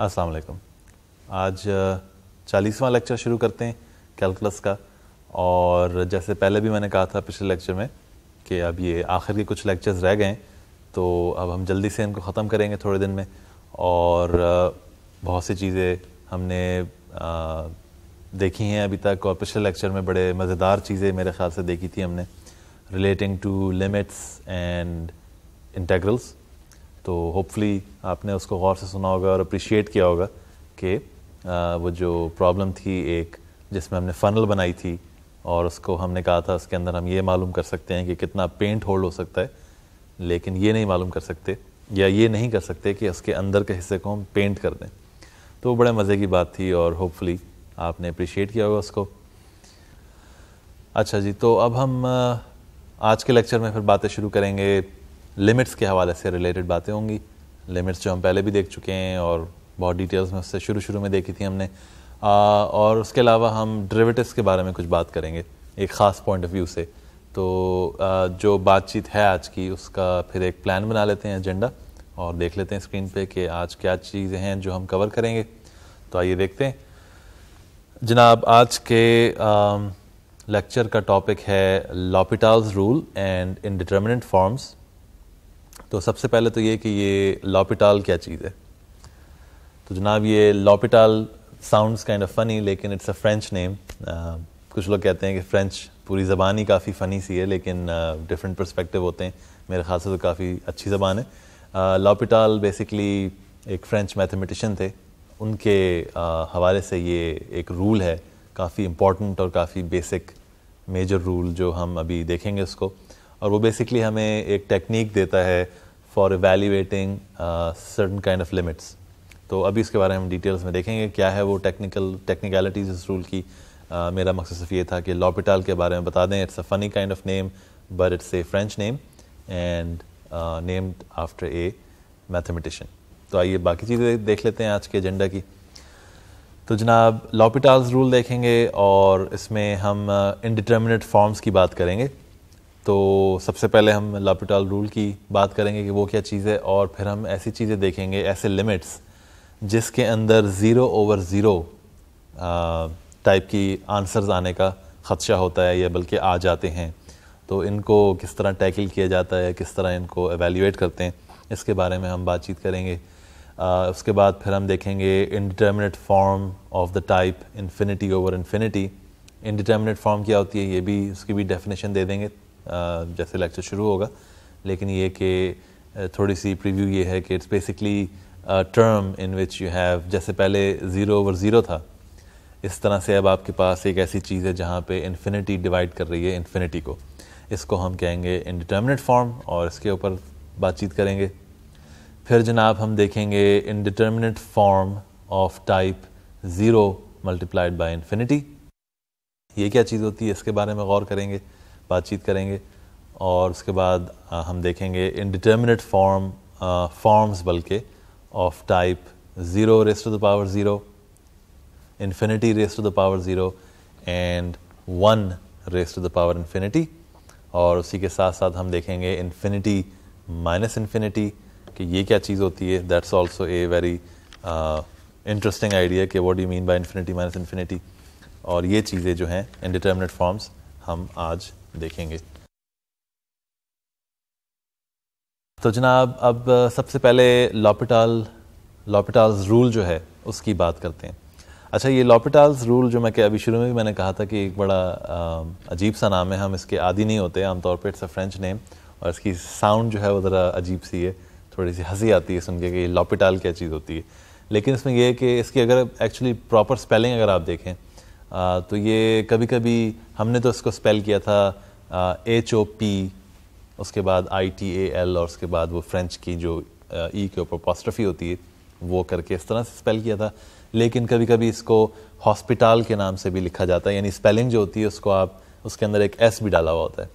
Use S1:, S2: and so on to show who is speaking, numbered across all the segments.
S1: अस्सलाम वालेकुम आज चालीसवां लेक्चर शुरू करते हैं कैलकुलस का और जैसे पहले भी मैंने कहा था पिछले लेक्चर में कि अब ये आखिर के कुछ लेक्चर्स रह गए तो अब हम जल्दी से इनको ख़त्म करेंगे थोड़े दिन में और बहुत सी चीज़ें हमने देखी हैं अभी तक और पिछले लेक्चर में बड़े मज़ेदार चीज़ें मेरे ख्याल से देखी थी हमने relating to limits and integrals तो होपफुली आपने उसको गौर से सुना होगा और अप्रिशिएट किया होगा कि वो जो प्रॉब्लम थी एक जिसमें हमने फ़नल बनाई थी और उसको हमने कहा था उसके अंदर हम ये मालूम कर सकते हैं कि कितना पेंट होल्ड हो सकता है लेकिन ये नहीं मालूम कर सकते या ये नहीं कर सकते कि उसके अंदर के हिस्से को हम पेंट कर दें तो बड़े मज़े की बात थी और होपफुली आपने अप्रिशिएट किया होगा उसको अच्छा जी तो अब हम आज के लेक्चर में फिर बातें शुरू करेंगे लिमिट्स के हवाले से रिलेटेड बातें होंगी लिमिट्स जो हम पहले भी देख चुके हैं और बहुत डिटेल्स में उससे शुरू शुरू में देखी थी हमने आ, और उसके अलावा हम ड्रिविटिस के बारे में कुछ बात करेंगे एक ख़ास पॉइंट ऑफ व्यू से तो आ, जो बातचीत है आज की उसका फिर एक प्लान बना लेते हैं एजेंडा और देख लेते हैं स्क्रीन पे कि आज क्या चीज़ें हैं जो हम कवर करेंगे तो आइए देखते हैं जनाब आज के लेक्चर का टॉपिक है L'Hopital's rule and indeterminate forms तो सबसे पहले तो ये कि ये लॉपिटाल क्या चीज़ है तो जनाब ये L'Hopital sounds kind of funny लेकिन इट्स अ फ्रेंच नेम कुछ लोग कहते हैं कि फ्रेंच पूरी ज़बान ही काफ़ी फ़नी सी है लेकिन डिफरेंट uh, परस्पेक्टिव होते हैं मेरे ख्याल से तो काफ़ी अच्छी ज़बान है लॉपिटाल uh, बेसिकली एक फ़्रेंच मैथमेटिशन थे उनके uh, हवाले से ये एक रूल है काफ़ी इम्पॉर्टेंट और काफ़ी बेसिक मेजर रूल जो हम अभी देखेंगे उसको और वो बेसिकली हमें एक टेक्निक देता है for evaluating certain kind of limits तो अभी इसके बारे में हम डिटेल्स में देखेंगे क्या है वो टेक्निकल टेक्निकलिटीज़ इस रूल की uh, मेरा मकसद सिर्फ ये था कि लॉपिटाल के बारे में बता दें it's a funny kind of name but it's a French name and named after a mathematician तो आइए बाकी चीज़ें देख लेते हैं आज के एजेंडा की तो जनाब लॉपिटाल रूल देखेंगे और इसमें हम इनडिटर्मिनेट uh, फॉर्म्स की बात करेंगे तो सबसे पहले हम लापिटॉल रूल की बात करेंगे कि वो क्या चीज़ है और फिर हम ऐसी चीज़ें देखेंगे ऐसे लिमिट्स जिसके अंदर ज़ीरो ओवर ज़ीरो टाइप की आंसर्स आने का ख़दशा होता है या बल्कि आ जाते हैं तो इनको किस तरह टैकल किया जाता है किस तरह इनको एवेल्यूट करते हैं इसके बारे में हम बातचीत करेंगे आ, उसके बाद फिर हम देखेंगे indeterminate form of the type infinity over infinity indeterminate form क्या होती है ये भी उसकी भी डेफिनेशन दे देंगे जैसे लेक्चर शुरू होगा लेकिन ये कि थोड़ी सी प्रीव्यू ये है कि it's basically term in which you have जैसे पहले ज़ीरो ओवर ज़ीरो था इस तरह से अब आपके पास एक ऐसी चीज़ है जहाँ पे इन्फिनिटी डिवाइड कर रही है इन्फिनिटी को इसको हम कहेंगे इनडिटर्मिनेट फॉर्म और इसके ऊपर बातचीत करेंगे फिर जनाब हम देखेंगे indeterminate form of type zero multiplied by infinity ये क्या चीज़ होती है इसके बारे में गौर करेंगे बातचीत करेंगे और उसके बाद हम देखेंगे इनडिटर्मिनेट फॉर्म फॉर्म्स बल्कि of type zero raised to the power zero infinity raised to the power zero and one raised to the power infinity और उसी के साथ साथ हम देखेंगे इन्फिनिटी माइनस इन्फिनिटी कि ये क्या चीज़ होती है that's also a very interesting idea कि what you mean by infinity minus infinity और ये चीज़ें जो हैं इनडिटर्मिनेट फॉर्म्स हम आज देखेंगे तो जनाब अब सबसे पहले लॉपिटाल लॉपिटाल्स रूल जो है उसकी बात करते हैं अच्छा ये लॉपिटाल्स रूल जो मैं अभी शुरू में भी मैंने कहा था कि एक बड़ा अजीब सा नाम है हम इसके आदि नहीं होते आमतौर पर इट्स अ फ्रेंच नेम और इसकी साउंड जो है वो ज़रा अजीब सी है थोड़ी सी हंसी आती है सुन के कि लॉपिटाल क्या चीज़ होती है लेकिन इसमें यह है कि इसकी अगर एक्चुअली प्रॉपर स्पेलिंग अगर आप देखें आ, तो ये कभी कभी हमने तो इसको स्पेल किया था एच ओ पी उसके बाद आई टी ए एल और उसके बाद वो फ्रेंच की जो ई e के ऊपर पॉस्ट्रफी होती है वो करके इस तरह से स्पेल किया था लेकिन कभी कभी इसको हॉस्पिटल के नाम से भी लिखा जाता है यानी स्पेलिंग जो होती है उसको आप उसके अंदर एक एस भी डाला हुआ होता है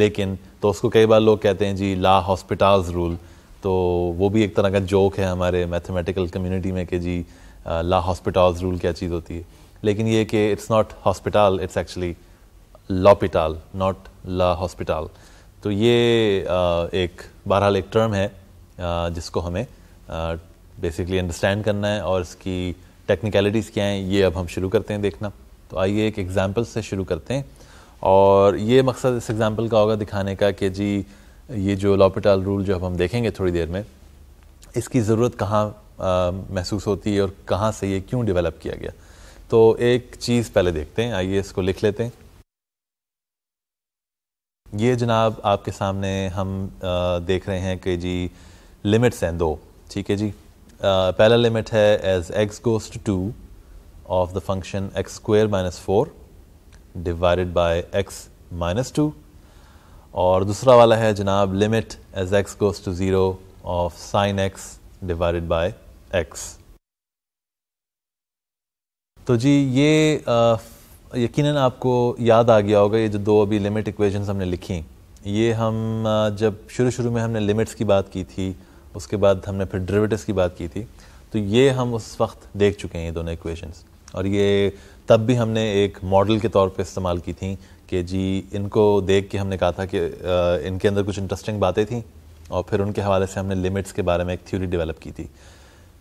S1: लेकिन तो उसको कई बार लोग कहते हैं जी ला हॉस्पिटल्स रूल तो वो भी एक तरह का जोक है हमारे मैथमेटिकल कम्युनिटी में कि जी ला हॉस्पिटल्स रूल क्या चीज़ होती है लेकिन ये कि it's not hospital it's actually L'Hopital not la hospital तो ये एक बहरहाल एक टर्म है जिसको हमें बेसिकली अंडरस्टैंड करना है और इसकी टेक्निकलिटीज़ क्या हैं ये अब हम शुरू करते हैं देखना तो आइए एक एग्ज़ाम्पल से शुरू करते हैं और ये मकसद इस एग्ज़ाम्पल का होगा दिखाने का कि जी ये जो लॉपिटाल रूल जो अब हम देखेंगे थोड़ी देर में इसकी ज़रूरत कहाँ महसूस होती है और कहाँ से ये क्यों डेवलप किया गया तो एक चीज़ पहले देखते हैं आइए इसको लिख लेते हैं ये जनाब आपके सामने हम देख रहे हैं कि जी लिमिट्स हैं दो ठीक है जी पहला लिमिट है as x goes to two of the function x square minus four divided by x minus two और दूसरा वाला है जनाब limit as x goes to zero of sine x divided by x तो जी ये यकीनन आपको याद आ गया होगा ये जो दो अभी लिमिट इक्वेशंस हमने लिखी ये हम जब शुरू शुरू में हमने लिमिट्स की बात की थी उसके बाद हमने फिर डेरिवेटिव्स की बात की थी तो ये हम उस वक्त देख चुके हैं ये दोनों इक्वेशंस और ये तब भी हमने एक मॉडल के तौर पे इस्तेमाल की थी कि जी इनको देख के हमने कहा था कि इनके अंदर कुछ इंटरेस्टिंग बातें थी और फिर उनके हवाले से हमने लिमिट्स के बारे में एक थ्योरी डेवलप की थी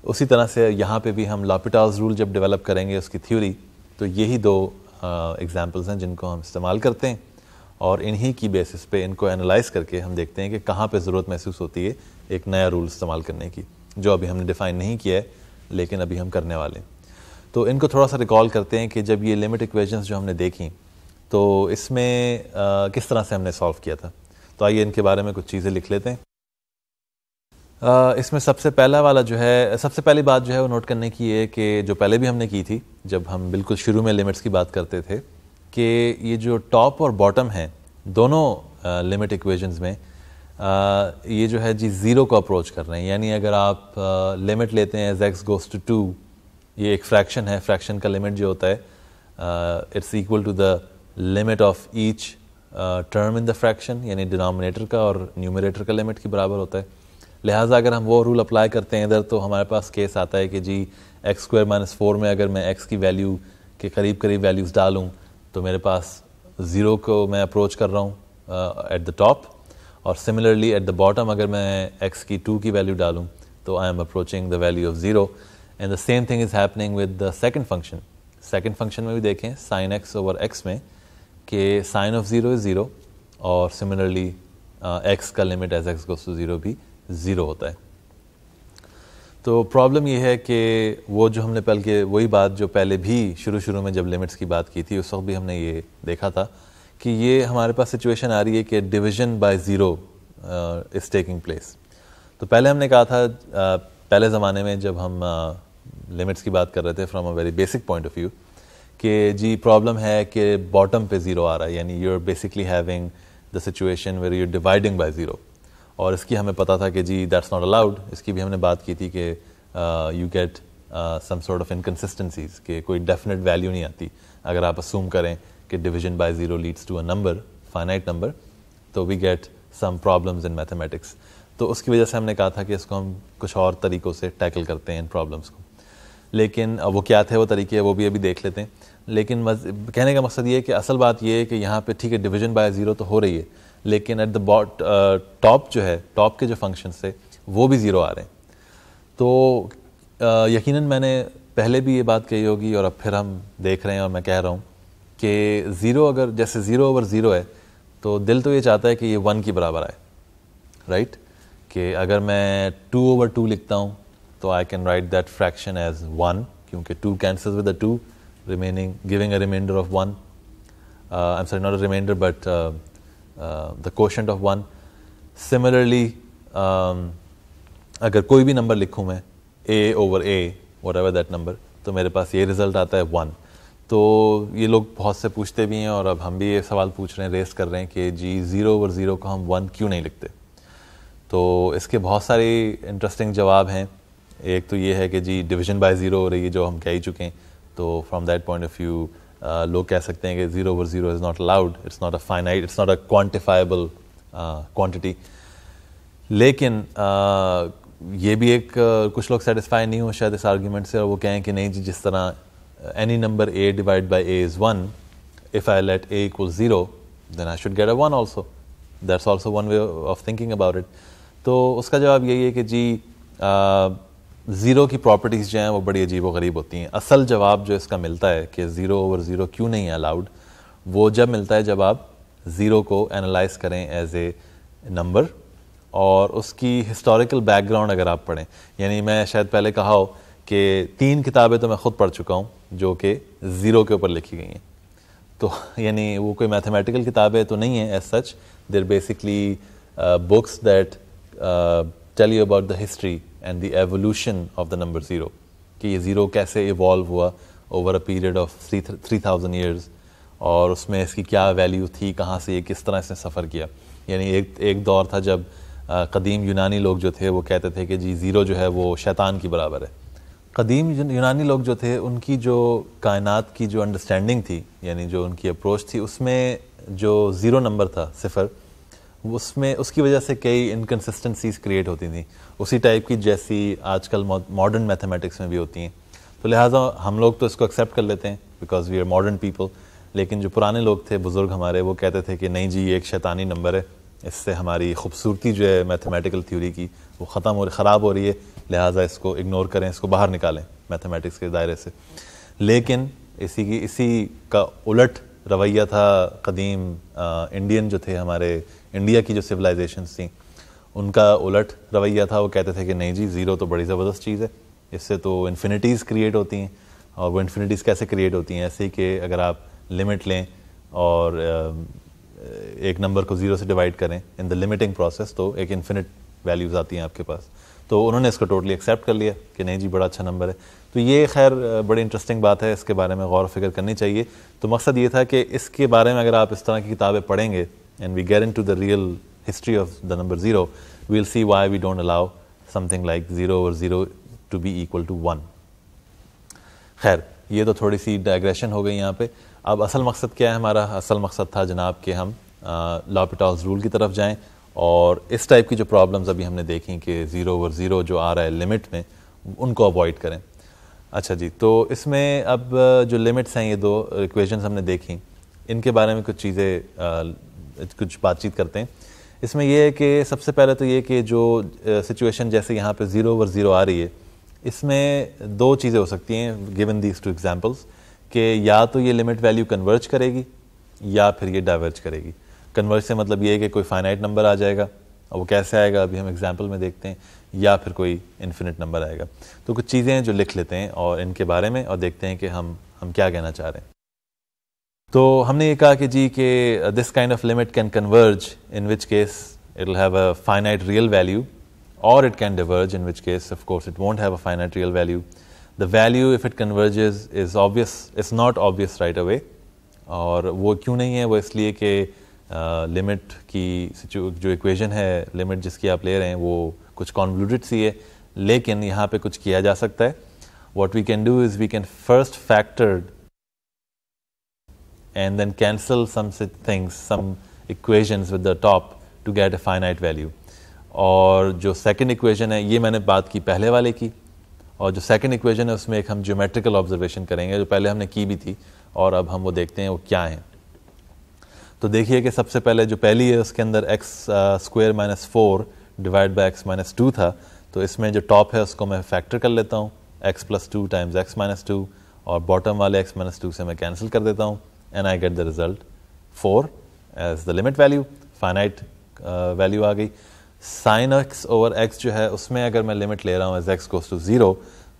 S1: उसी तरह से यहाँ पे भी हम लापिटाज रूल जब डेवलप करेंगे उसकी थ्योरी तो यही दो एग्ज़ाम्पल्स हैं जिनको हम इस्तेमाल करते हैं और इन्हीं की बेसिस पे इनको एनालाइज करके हम देखते हैं कि कहाँ पे ज़रूरत महसूस होती है एक नया रूल इस्तेमाल करने की जो अभी हमने डिफ़ाइन नहीं किया है लेकिन अभी हम करने वाले हैं तो इनको थोड़ा सा रिकॉल करते हैं कि जब ये लिमिट इक्वेशंस जो हमने देखी तो इसमें किस तरह से हमने सॉल्व किया था तो आइए इनके बारे में कुछ चीज़ें लिख लेते हैं इसमें सबसे पहला वाला जो है सबसे पहली बात जो है वो नोट करने की है कि जो पहले भी हमने की थी जब हम बिल्कुल शुरू में लिमिट्स की बात करते थे कि ये जो टॉप और बॉटम है दोनों लिमिट इक्वेशंस में आ, ये जो है जी ज़ीरो को अप्रोच कर रहे हैं यानी अगर आप लिमिट लेते हैं as x goes to two ये एक फ्रैक्शन है फ्रैक्शन का लिमिट जो होता है it's equal to the limit of each term in the fraction यानी डिनोमिनेटर का और न्यूमिनेटर का लिमिट के बराबर होता है लिहाजा अगर हम वो रूल अप्लाई करते हैं इधर तो हमारे पास केस आता है कि जी एक्स स्क्वायर माइनस फोर में अगर मैं एक्स की वैल्यू के करीब करीब वैल्यूज़ डालूँ तो मेरे पास ज़ीरो को मैं अप्रोच कर रहा हूँ एट द टॉप और सिमिलरली एट द बॉटम अगर मैं एक्स की टू की वैल्यू डालूँ तो I am approaching the value of zero and the same thing is happening with the second function second function में भी देखें साइन एक्स ओवर एक्स में कि sine of zero is zero और सिमिलरली एक्स uh, का limit as x goes to zero भी zero होता है तो प्रॉब्लम यह है कि वो जो हमने पहले के वही बात जो पहले भी शुरू शुरू में जब लिमिट्स की बात की थी उस वक्त भी हमने ये देखा था कि ये हमारे पास सिचुएशन आ रही है कि division by zero is taking place तो पहले हमने कहा था uh, पहले ज़माने में जब हम लिमिट्स uh, की बात कर रहे थे from a very basic point of view कि जी प्रॉब्लम है कि बॉटम पे ज़ीरो आ रहा है यानी you are basically having the situation where you dividing by zero और इसकी हमें पता था कि जी दैट्स नॉट अलाउड इसकी भी हमने बात की थी कि you get some sort of inconsistencies के कोई डेफिनेट वैल्यू नहीं आती अगर आप असूम करें कि division by zero leads to a number finite number तो we get some problems in mathematics तो उसकी वजह से हमने कहा था कि इसको हम कुछ और तरीक़ों से टैकल करते हैं इन प्रॉब्लम्स को लेकिन वो क्या थे वो तरीके वो भी अभी देख लेते हैं लेकिन कहने का मकसद ये है कि असल बात ये है कि यहाँ पे ठीक है डिवीजन बाय ज़ीरो तो हो रही है लेकिन एट द बॉट टॉप जो है टॉप के जो फंक्शन थे वो भी ज़ीरो आ रहे हैं तो uh, यकीनन मैंने पहले भी ये बात कही होगी और अब फिर हम देख रहे हैं और मैं कह रहा हूँ कि ज़ीरो अगर जैसे ज़ीरो ओवर ज़ीरो है तो दिल तो ये चाहता है कि ये वन के बराबर आए राइट कि अगर मैं टू ओवर टू लिखता हूँ तो I can write that fraction as one क्योंकि two cancel with the two remaining giving a remainder of one I am sorry not a remainder but Uh, the quotient of one. similarly um, अगर कोई भी number लिखूँ मैं a over a whatever that number तो मेरे पास ये result आता है वन तो ये लोग बहुत से पूछते भी हैं और अब हम भी ये सवाल पूछ रहे हैं रेस कर रहे हैं कि जी ज़ीरो ओवर ज़ीरो को हम वन क्यों नहीं लिखते तो इसके बहुत सारे इंटरेस्टिंग जवाब हैं एक तो ये है कि जी डिवीजन बाय ज़ीरो हो रही है जो हम कह ही चुके हैं तो from that point of view Uh, लोग कह सकते हैं कि zero over zero is not allowed it's not a finite it's not a quantifiable quantity लेकिन uh, ये भी एक uh, कुछ लोग सेटिस्फाई नहीं हो शायद इस आर्ग्यूमेंट से और वो कहें कि नहीं जी जिस तरह any number a divide by a is one if I let a equal zero then I should get a one also that's also one way of thinking about it तो उसका जवाब यही है कि जी ज़ीरो की प्रॉपर्टीज़ जो हैं वो बड़ी अजीब व गरीब होती हैं असल जवाब जो इसका मिलता है कि ज़ीरो ओवर ज़ीरो क्यों नहीं है अलाउड वो जब मिलता है जब आप ज़ीरो को एनालाइज करें एज ए नंबर और उसकी हिस्टोरिकल बैकग्राउंड अगर आप पढ़ें यानी मैं शायद पहले कहा हो कि तीन किताबें तो मैं ख़ुद पढ़ चुका हूँ जो कि ज़ीरो के ऊपर लिखी गई हैं तो यानी वो कोई मैथमेटिकल किताबें तो नहीं है as such there basically books that tell you about the history and the evolution of the number zero कि ये ज़ीरो कैसे इवॉल्व हुआ over a period of three three thousand years और उसमें इसकी क्या वैल्यू थी कहाँ से ये किस तरह इसने सफ़र किया यानी एक एक दौर था जब आ, कदीम यूनानी लोग जो थे वो कहते थे कि जी ज़ीरो जो है वो शैतान की बराबर है कदीम यूनानी लोग जो थे उनकी जो कायनात की जो अंडरस्टैंडिंग थी यानी जो उनकी अप्रोच थी उसमें जो ज़ीरो नंबर था सिफर उसमें उसकी वजह से कई इनकन्सिस्टेंसीज क्रिएट होती थी उसी टाइप की जैसी आजकल मॉडर्न मैथमेटिक्स में भी होती हैं तो लिहाजा हम लोग तो इसको एक्सेप्ट कर लेते हैं because we are modern people लेकिन जो पुराने लोग थे बुज़ुर्ग हमारे वो कहते थे कि नहीं जी ये एक शैतानी नंबर है इससे हमारी खूबसूरती जो है मैथमेटिकल थ्योरी की वो ख़त्म हो ख़राब हो रही है लिहाजा इसको इग्नोर करें इसको बाहर निकालें मैथमेटिक्स के दायरे से लेकिन इसी की इसी का उलट रवैया था कदीम इंडियन जो थे हमारे इंडिया की जो सिविलाइजेशन थी उनका उलट रवैया था वो कहते थे कि नहीं जी ज़ीरो तो बड़ी ज़बरदस्त चीज़ है इससे तो इन्फिनिटीज़ क्रिएट होती हैं और वो इन्फिनिटीज़ कैसे क्रिएट होती हैं ऐसे ही कि अगर आप लिमिट लें और एक नंबर को ज़ीरो से डिवाइड करें इन द लिमिटिंग प्रोसेस तो एक इन्फिनिट वैल्यूज़ आती हैं आपके पास तो उन्होंने इसको टोटली एक्सेप्ट कर लिया कि नहीं जी बड़ा अच्छा नंबर है तो ये खैर बड़ी इंटरेस्टिंग बात है इसके बारे में गौर फिक्र करनी चाहिए तो मकसद ये था कि इसके बारे में अगर आप इस तरह की किताबें पढ़ेंगे and we get into the real history of the number zero we'll see why we don't allow something like zero और zero to be equal to one खैर ये तो थोड़ी सी डाइग्रेशन हो गई यहाँ पे अब असल मकसद क्या है हमारा असल मकसद था जनाब कि हम लॉपिटॉल्स रूल की तरफ जाएं और इस टाइप की जो प्रॉब्लम्स अभी हमने देखी कि ज़ीरो ओवर ज़ीरो जो आ रहा है लिमिट में उनको अवॉइड करें अच्छा जी तो इसमें अब जो लिमिट्स हैं ये दो इक्वेशंस हमने देखी इनके बारे में कुछ चीज़ें कुछ बातचीत करते हैं इसमें यह है कि सबसे पहले तो ये कि जो सिचुएशन जैसे यहाँ पे ज़ीरो ओवर ज़ीरो आ रही है इसमें दो चीज़ें हो सकती हैं गिवन दीज टू एग्जाम्पल्स कि या तो ये लिमिट वैल्यू कन्वर्ज करेगी या फिर ये डाइवर्ज करेगी कन्वर्ज से मतलब ये है कि कोई फाइनाइट नंबर आ जाएगा और वो कैसे आएगा अभी हम एग्जाम्पल में देखते हैं या फिर कोई इन्फिनिट नंबर आएगा तो कुछ चीज़ें हैं जो लिख लेते हैं और इनके बारे में और देखते हैं कि हम हम क्या कहना चाह रहे हैं तो हमने ये कहा कि जी कि this kind of limit can converge in which case it will have a finite real value it can diverge in which case case course it won't have a finite real value the value if it it is is obvious is not obvious right away और वो क्यों नहीं है वो इसलिए कि limit की जो इक्वेशन है लिमिट जिसकी आप ले रहे हैं वो कुछ कॉन्वलूटेड सी है लेकिन यहाँ पे कुछ किया जा सकता है what we can do is we can first factored and then cancel some things some equations with the top to get a finite value और जो सेकेंड इक्वेशन है ये मैंने बात की पहले वाले की और जो सेकेंड इक्वेजन है उसमें एक हम geometrical ऑब्जर्वेशन करेंगे जो पहले हमने की भी थी और अब हम वो देखते हैं वो क्या हैं तो देखिए कि सबसे पहले जो पहली है उसके अंदर x square minus four divide by x minus two था तो इसमें जो टॉप है उसको मैं फैक्टर कर लेता हूँ x plus two times x minus two और बॉटम वाले एक्स माइनस टू से मैं कैंसिल कर देता हूँ and I get the result four as the limit value finite value आ गई साइन एक्स ओवर एक्स जो है उसमें अगर मैं लिमिट ले रहा हूँ as x goes to zero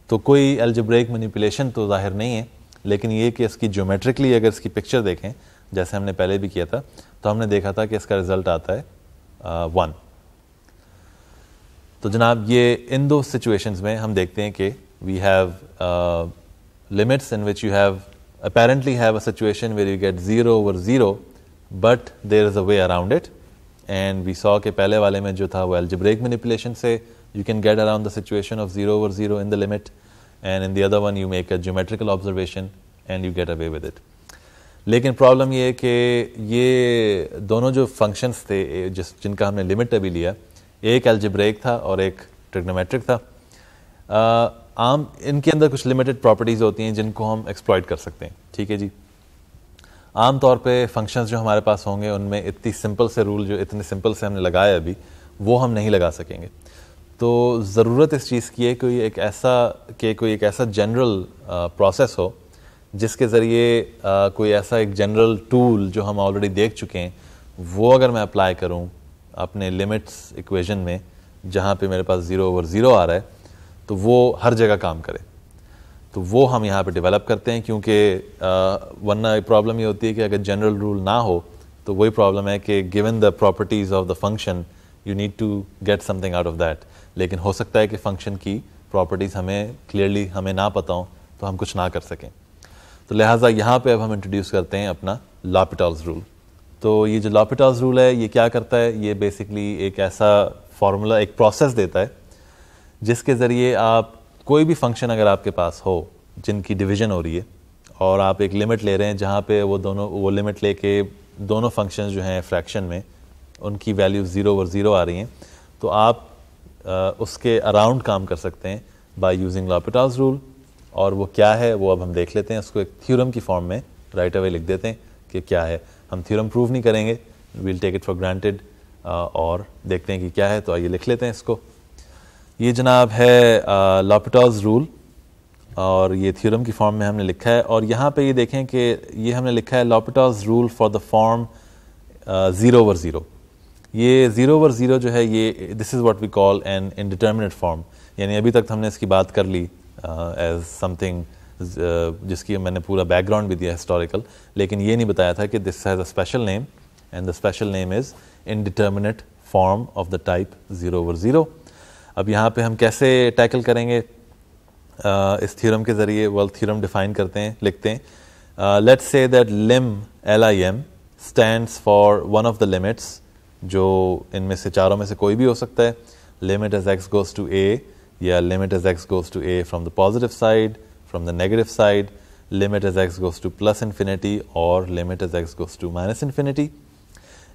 S1: तो कोई एल्जब्रेक मैनिपुलेशन तो जाहिर नहीं है लेकिन ये कि इसकी ज्योमेट्रिकली अगर इसकी पिक्चर देखें जैसे हमने पहले भी किया था तो हमने देखा था कि इसका रिजल्ट आता है वन uh, तो जनाब ये इन दो सिचुएशन में हम देखते हैं कि we have limits in which you have apparently have a situation where you get zero over zero but there is a way around it and we saw के पहले वाले में जो था वो एल्जब्रेक मेनिपुलेशन से you can get around the situation of zero over zero in the limit and in the other one you make a geometrical observation and you get away with it लेकिन problem ये है कि ये दोनों जो functions थे जिस जिनका हमने लिमिट अभी लिया एक एल्जिब्रेक था और एक ट्रिग्नोमेट्रिक था आ, आम इनके अंदर कुछ लिमिटेड प्रॉपर्टीज़ होती हैं जिनको हम एक्सप्लॉयट कर सकते हैं ठीक है जी आम तौर पे फंक्शंस जो हमारे पास होंगे उनमें इतनी सिंपल से रूल जो इतने सिंपल से हमने लगाया अभी वो हम नहीं लगा सकेंगे तो ज़रूरत इस चीज़ की है कोई एक ऐसा कि कोई एक ऐसा जनरल प्रोसेस हो जिसके ज़रिए कोई ऐसा एक जनरल टूल जो हम ऑलरेडी देख चुके हैं वो अगर मैं अप्लाई करूँ अपने लिमिट्स इक्वेशन में जहाँ पे मेरे पास ज़ीरो ओवर ज़ीरो आ रहा है तो वो हर जगह काम करे तो वो हम यहाँ पे डेवलप करते हैं क्योंकि वरना प्रॉब्लम ये होती है कि अगर जनरल रूल ना हो तो वही प्रॉब्लम है कि given the properties of the function you need to get something out of that लेकिन हो सकता है कि फंक्शन की प्रॉपर्टीज़ हमें क्लियरली हमें ना पता हों तो हम कुछ ना कर सकें तो लिहाजा यहाँ पे अब हम इंट्रोड्यूस करते हैं अपना लापिटॉल्स रूल तो ये जो लापिटॉल्स रूल है ये क्या करता है ये बेसिकली एक ऐसा फार्मूला एक प्रोसेस देता है जिसके ज़रिए आप कोई भी फंक्शन अगर आपके पास हो जिनकी डिवीजन हो रही है और आप एक लिमिट ले रहे हैं जहाँ पे वो दोनों वो लिमिट लेके दोनों फंक्शन जो हैं फ्रैक्शन में उनकी वैल्यू ज़ीरो और ज़ीरो आ रही हैं तो आप आ, उसके अराउंड काम कर सकते हैं बाय यूजिंग लॉपिटॉल्स रूल और वो क्या है वो अब हम देख लेते हैं उसको एक थ्योरम की फॉर्म में राइट अवे लिख देते हैं कि क्या है हम थ्योरम प्रूव नहीं करेंगे we'll take it for granted और देखते हैं कि क्या है तो आइए लिख लेते हैं इसको ये जनाब है लॉपिटॉज uh, रूल और ये थ्योरम की फॉर्म में हमने लिखा है और यहाँ पे ये देखें कि ये हमने लिखा है L'Hopital's rule for the form zero over zero ये ज़ीरो ओवर ज़ीरो जो है ये this is what we call an indeterminate form यानी अभी तक तो हमने इसकी बात कर ली एज uh, समथिंग uh, जिसकी मैंने पूरा बैकग्राउंड भी दिया हिस्टोरिकल लेकिन ये नहीं बताया था कि this has a special name and the special name is indeterminate form of the type zero over zero अब यहाँ पे हम कैसे टैकल करेंगे uh, इस थ्योरम के ज़रिए वर्ल्ड थ्योरम डिफाइन करते हैं लिखते हैं let's say that lim L I M stand for one of the limits जो इनमें से चारों में से कोई भी हो सकता है limit as x goes to a yeah, limit as x goes to a from the positive side, from the negative side, limit as x goes to plus infinity or limit as x goes to minus infinity.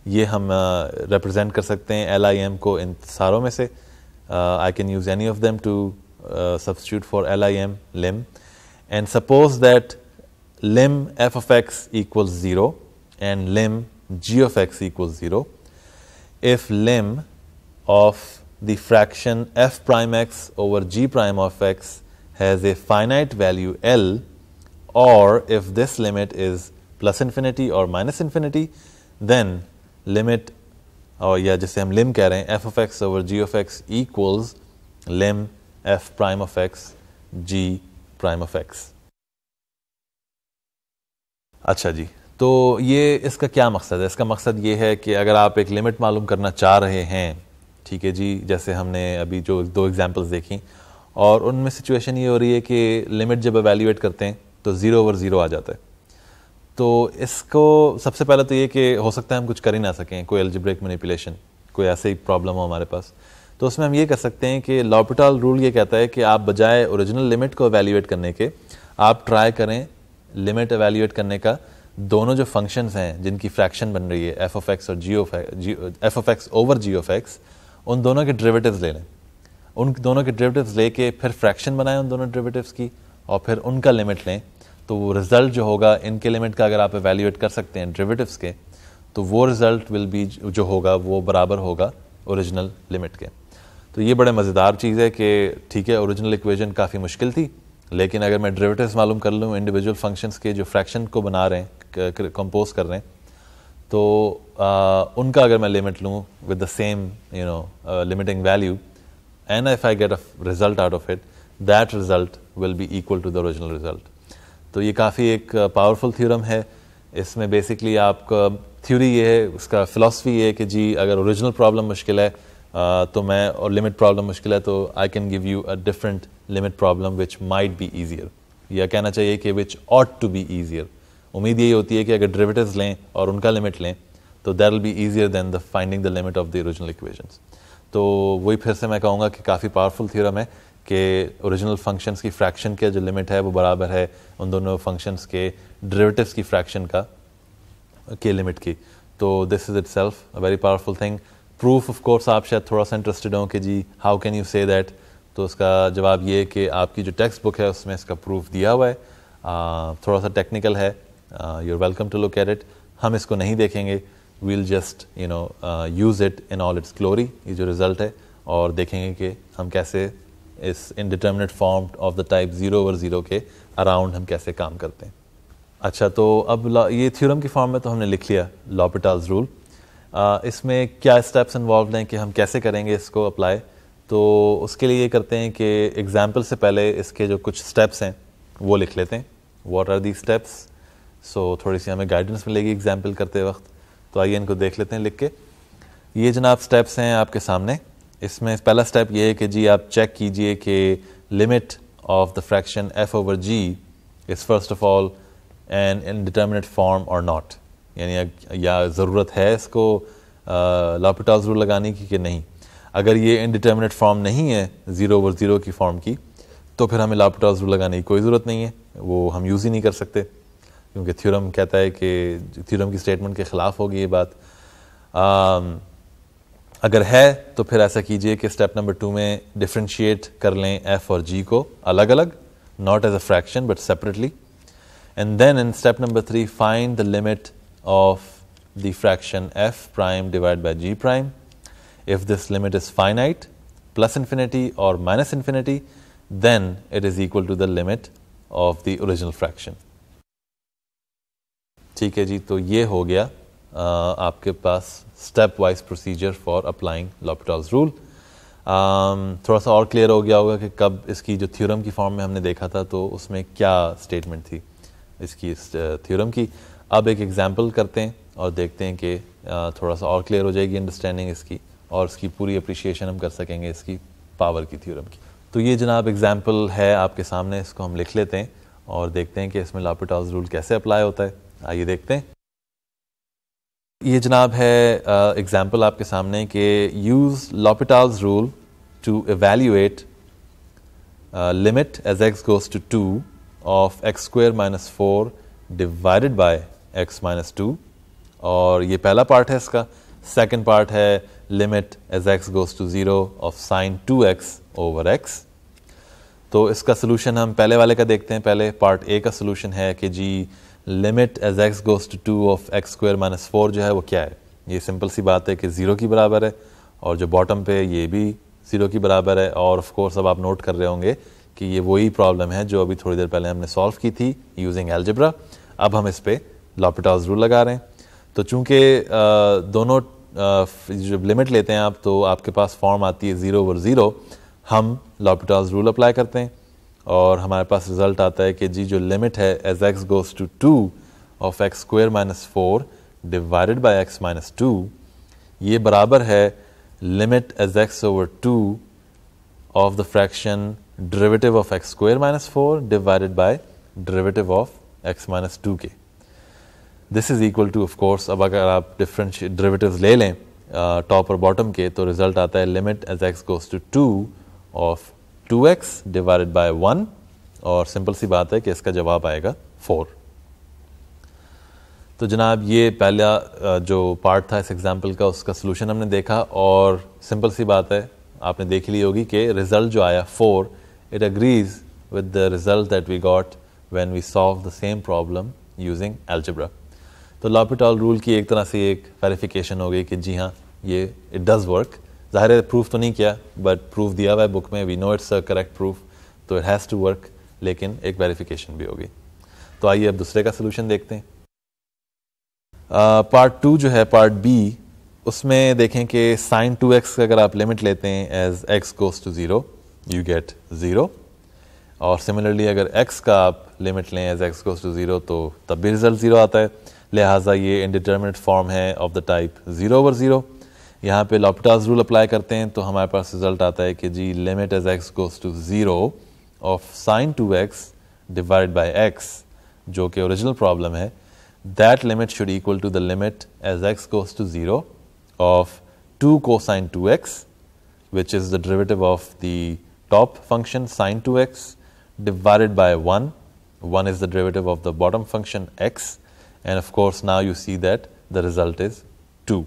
S1: ये हम uh, represent कर सकते हैं L को इन सारों में से uh, can use any of them to uh, substitute for lim lim and suppose that lim f of x equals 0 and lim g of x equals 0 if lim of the fraction f prime x over g prime of x has a finite value L or if this limit is plus infinity और minus infinity then limit और या जैसे हम lim कह रहे हैं f of x over g of x equals lim f prime of x g prime of x अच्छा जी तो ये इसका क्या मकसद है इसका मकसद ये है कि अगर आप एक लिमिट मालूम करना चाह रहे हैं ठीक है जी जैसे हमने अभी जो दो एग्जाम्पल्स देखी और उनमें सिचुएशन ये हो रही है कि लिमिट जब एवेल्यूएट करते हैं तो ज़ीरो ओवर ज़ीरो आ जाता है तो इसको सबसे पहले तो ये कि हो सकता है हम कुछ कर ही ना सकें कोई एल्जिब्रिक मैनिपुलेशन कोई ऐसे ही प्रॉब्लम हो हमारे पास तो उसमें हम ये कर सकते हैं कि लॉपिटॉल रूल ये कहता है कि आप बजाय ओरिजिनल लिमिट को एवेल्यूएट करने के आप ट्राई करें लिमिट एवेल्यूएट करने का दोनों जो फंक्शंस हैं जिनकी फ्रैक्शन बन रही है एफ ऑफ एक्स और g of f of x over g of x उन दोनों के ड्रिवेटिव ले लें उन दोनों के ले लेके फिर फ्रैक्शन बनाएं उन दोनों ड्रिवेटिव की और फिर उनका लिमिट लें तो वो रिज़ल्ट जो होगा इनके लिमिट का अगर आप एवेल्यूएट कर सकते हैं ड्रिवेटिव के तो वो रिज़ल्ट विल बी जो होगा वो बराबर होगा ओरिजिनल लिमिट के तो ये बड़े मज़ेदार चीज़ है कि ठीक है ओरिजिनल इक्वेशन काफ़ी मुश्किल थी लेकिन अगर मैं ड्रिवेटिव मालूम कर लूँ इंडिविजुअल फंक्शंस के जो फ्रैक्शन को बना रहे हैं कंपोज कर रहे हैं तो uh, उनका अगर मैं लिमिट लूँ with the same you know limiting value and if I get a result out of it that result will be equal to the original result तो ये काफ़ी एक पावरफुल थ्योरम है इसमें बेसिकली आपका थ्योरी ये है उसका फिलासफी ये है कि जी अगर ओरिजिनल प्रॉब्लम तो मुश्किल है तो मैं और लिमिट प्रॉब्लम मुश्किल है तो I can give you a different limit problem which might be easier या कहना चाहिए कि which ought to be easier उम्मीद यही होती है कि अगर डेरिवेटिव्स लें और उनका लिमिट लें तो there will be easier than the finding the limit of the original equations तो वही फिर से मैं कहूँगा कि काफ़ी पावरफुल थीरम है कि ओरिजिनल फंक्शंस की फ्रैक्शन के जो लिमिट है वो बराबर है उन दोनों फंक्शंस के डेरिवेटिव्स की फ्रैक्शन का के लिमिट की तो this is itself a very powerful thing proof of course आप शायद थोड़ा सा इंटरेस्टेड हों कि जी how can you say that तो उसका जवाब ये कि आपकी जो टेक्स्ट बुक है उसमें इसका प्रूफ दिया हुआ है आ, थोड़ा सा टेक्निकल है Uh, you're welcome to look at it हम इसको नहीं देखेंगे we'll just you know use it in all its glory ये जो रिज़ल्ट है और देखेंगे कि हम कैसे इस indeterminate form of the type zero over zero के अराउंड हम कैसे काम करते हैं अच्छा तो अब ये थ्योरम की फॉर्म में तो हमने लिख लिया लॉपिटाल्स रूल uh, इसमें क्या स्टेप्स इन्वॉल्व हैं कि हम कैसे करेंगे इसको अप्लाई तो उसके लिए ये करते हैं कि एग्ज़ाम्पल से पहले इसके जो कुछ स्टेप्स हैं वो लिख लेते हैं what are the steps so थोड़ी सी हमें गाइडेंस मिलेगी एग्जाम्पल करते वक्त तो आइए इनको देख लेते हैं लिख के ये जनाब स्टेप्स हैं आपके सामने इसमें पहला स्टेप ये है कि जी आप चेक कीजिए कि limit of the fraction f over g is first of all an indeterminate form और नॉट यानी या ज़रूरत है इसको लापटाल ज़रूर लगाने की कि नहीं अगर ये इनडिटर्मिनेट फॉर्म नहीं है ज़ीरो ओवर ज़ीरो की फॉर्म की तो फिर हमें लापटाल ज़रूर लगाने की कोई ज़रूरत नहीं है वो हम यूज़ ही नहीं कर सकते क्योंकि थ्योरम कहता है कि थ्योरम की स्टेटमेंट के ख़िलाफ़ होगी ये बात आ, um, अगर है तो फिर ऐसा कीजिए कि स्टेप नंबर टू में डिफ्रेंशिएट कर लें एफ और जी को अलग अलग not as a fraction but separately and then in step number three find the limit of the fraction F prime divide by G prime if this limit is finite plus infinity और minus infinity then it is equal to the limit of the original fraction ठीक है जी तो ये हो गया आ, आपके पास step wise procedure for applying L'Hopital's rule थोड़ा सा और क्लियर हो गया होगा कि कब इसकी जो थ्योरम की फॉर्म में हमने देखा था तो उसमें क्या स्टेटमेंट थी इसकी इस थ्योरम की अब एक एग्जाम्पल करते हैं और देखते हैं कि थोड़ा सा और क्लियर हो जाएगी अंडरस्टैंडिंग इसकी और इसकी पूरी अप्रिशिएशन हम कर सकेंगे इसकी पावर की थ्योरम की तो ये जनाब एग्ज़ाम्पल है आपके सामने इसको हम लिख लेते हैं और देखते हैं कि इसमें लापिटाज रूल कैसे अप्लाई होता है आइए देखते हैं ये जनाब है एग्ज़ाम्पल uh, आपके सामने कि use L'Hopital's rule to evaluate limit as x goes to two of x square minus four divided by x minus two और ये पहला पार्ट है इसका सेकेंड पार्ट है limit as x goes to zero of sine two x over x तो इसका solution हम पहले वाले का देखते हैं पहले पार्ट ए का सोल्यूशन है कि जी limit as x goes to two of x square minus four जो है वो क्या है ये सिंपल सी बात है कि ज़ीरो की बराबर है और जो बॉटम पे ये भी ज़ीरो की बराबर है और ऑफ कोर्स अब आप नोट कर रहे होंगे कि ये वही प्रॉब्लम है जो अभी थोड़ी देर पहले हमने सॉल्व की थी यूजिंग एलजब्रा अब हम इस पर लॉपिटॉज रूल लगा रहे हैं तो चूँकि दोनों जब लिमिट लेते हैं आप तो आपके पास फॉर्म आती है ज़ीरो ओवर ज़ीरो हम लॉपिटॉज रूल अप्लाई करते हैं और हमारे पास रिजल्ट आता है कि जी जो लिमिट है as x goes to two of x square minus four divided by x minus two ये बराबर है limit as x over two of the fraction derivative of x square minus four divided by derivative of x minus two के this is equal to of course अब अगर आप different डरेवेटिव ले लें top uh, और बॉटम के तो result आता है limit as x goes to two of two x divided by one और सिंपल सी बात है कि इसका जवाब आएगा फोर तो जनाब ये पहला जो पार्ट था इस एग्ज़ाम्पल का उसका सोल्यूशन हमने देखा और सिंपल सी बात है आपने देख ली होगी कि रिज़ल्ट जो आया four it agrees with the result that we got when we solved the same problem using algebra तो लॉपिटॉल रूल की एक तरह से एक वेरिफिकेशन हो गई कि जी हाँ ये इट डज़ वर्क ज़ाहिर है प्रूफ तो नहीं किया बट प्रूफ दिया हुआ है बुक में we know it's a correct proof so it has to work लेकिन एक वेरिफिकेशन भी होगी तो आइए अब दूसरे का सोल्यूशन देखते हैं पार्ट uh, टू जो है पार्ट बी उसमें देखें कि साइन टू एक्स का अगर आप लिमिट लेते हैं as x goes to zero you get zero और सिमिलरली अगर एक्स का आप लिमिट लें as x goes to zero तो तब भी रिज़ल्ट ज़ीरो आता है लिहाजा ये इनडिटर्मिनेट फॉर्म है of the type zero over zero यहाँ पे लॉपटाज रूल अप्लाई करते हैं तो हमारे पास रिजल्ट आता है कि जी limit as x goes to zero of sine two x divide by x जो कि ओरिजिनल प्रॉब्लम है that limit should equal to the limit as x goes to zero of two cosine two x which is the derivative of the top function sine two x divided by one one is the derivative of the bottom function x and of course course you see that the result is two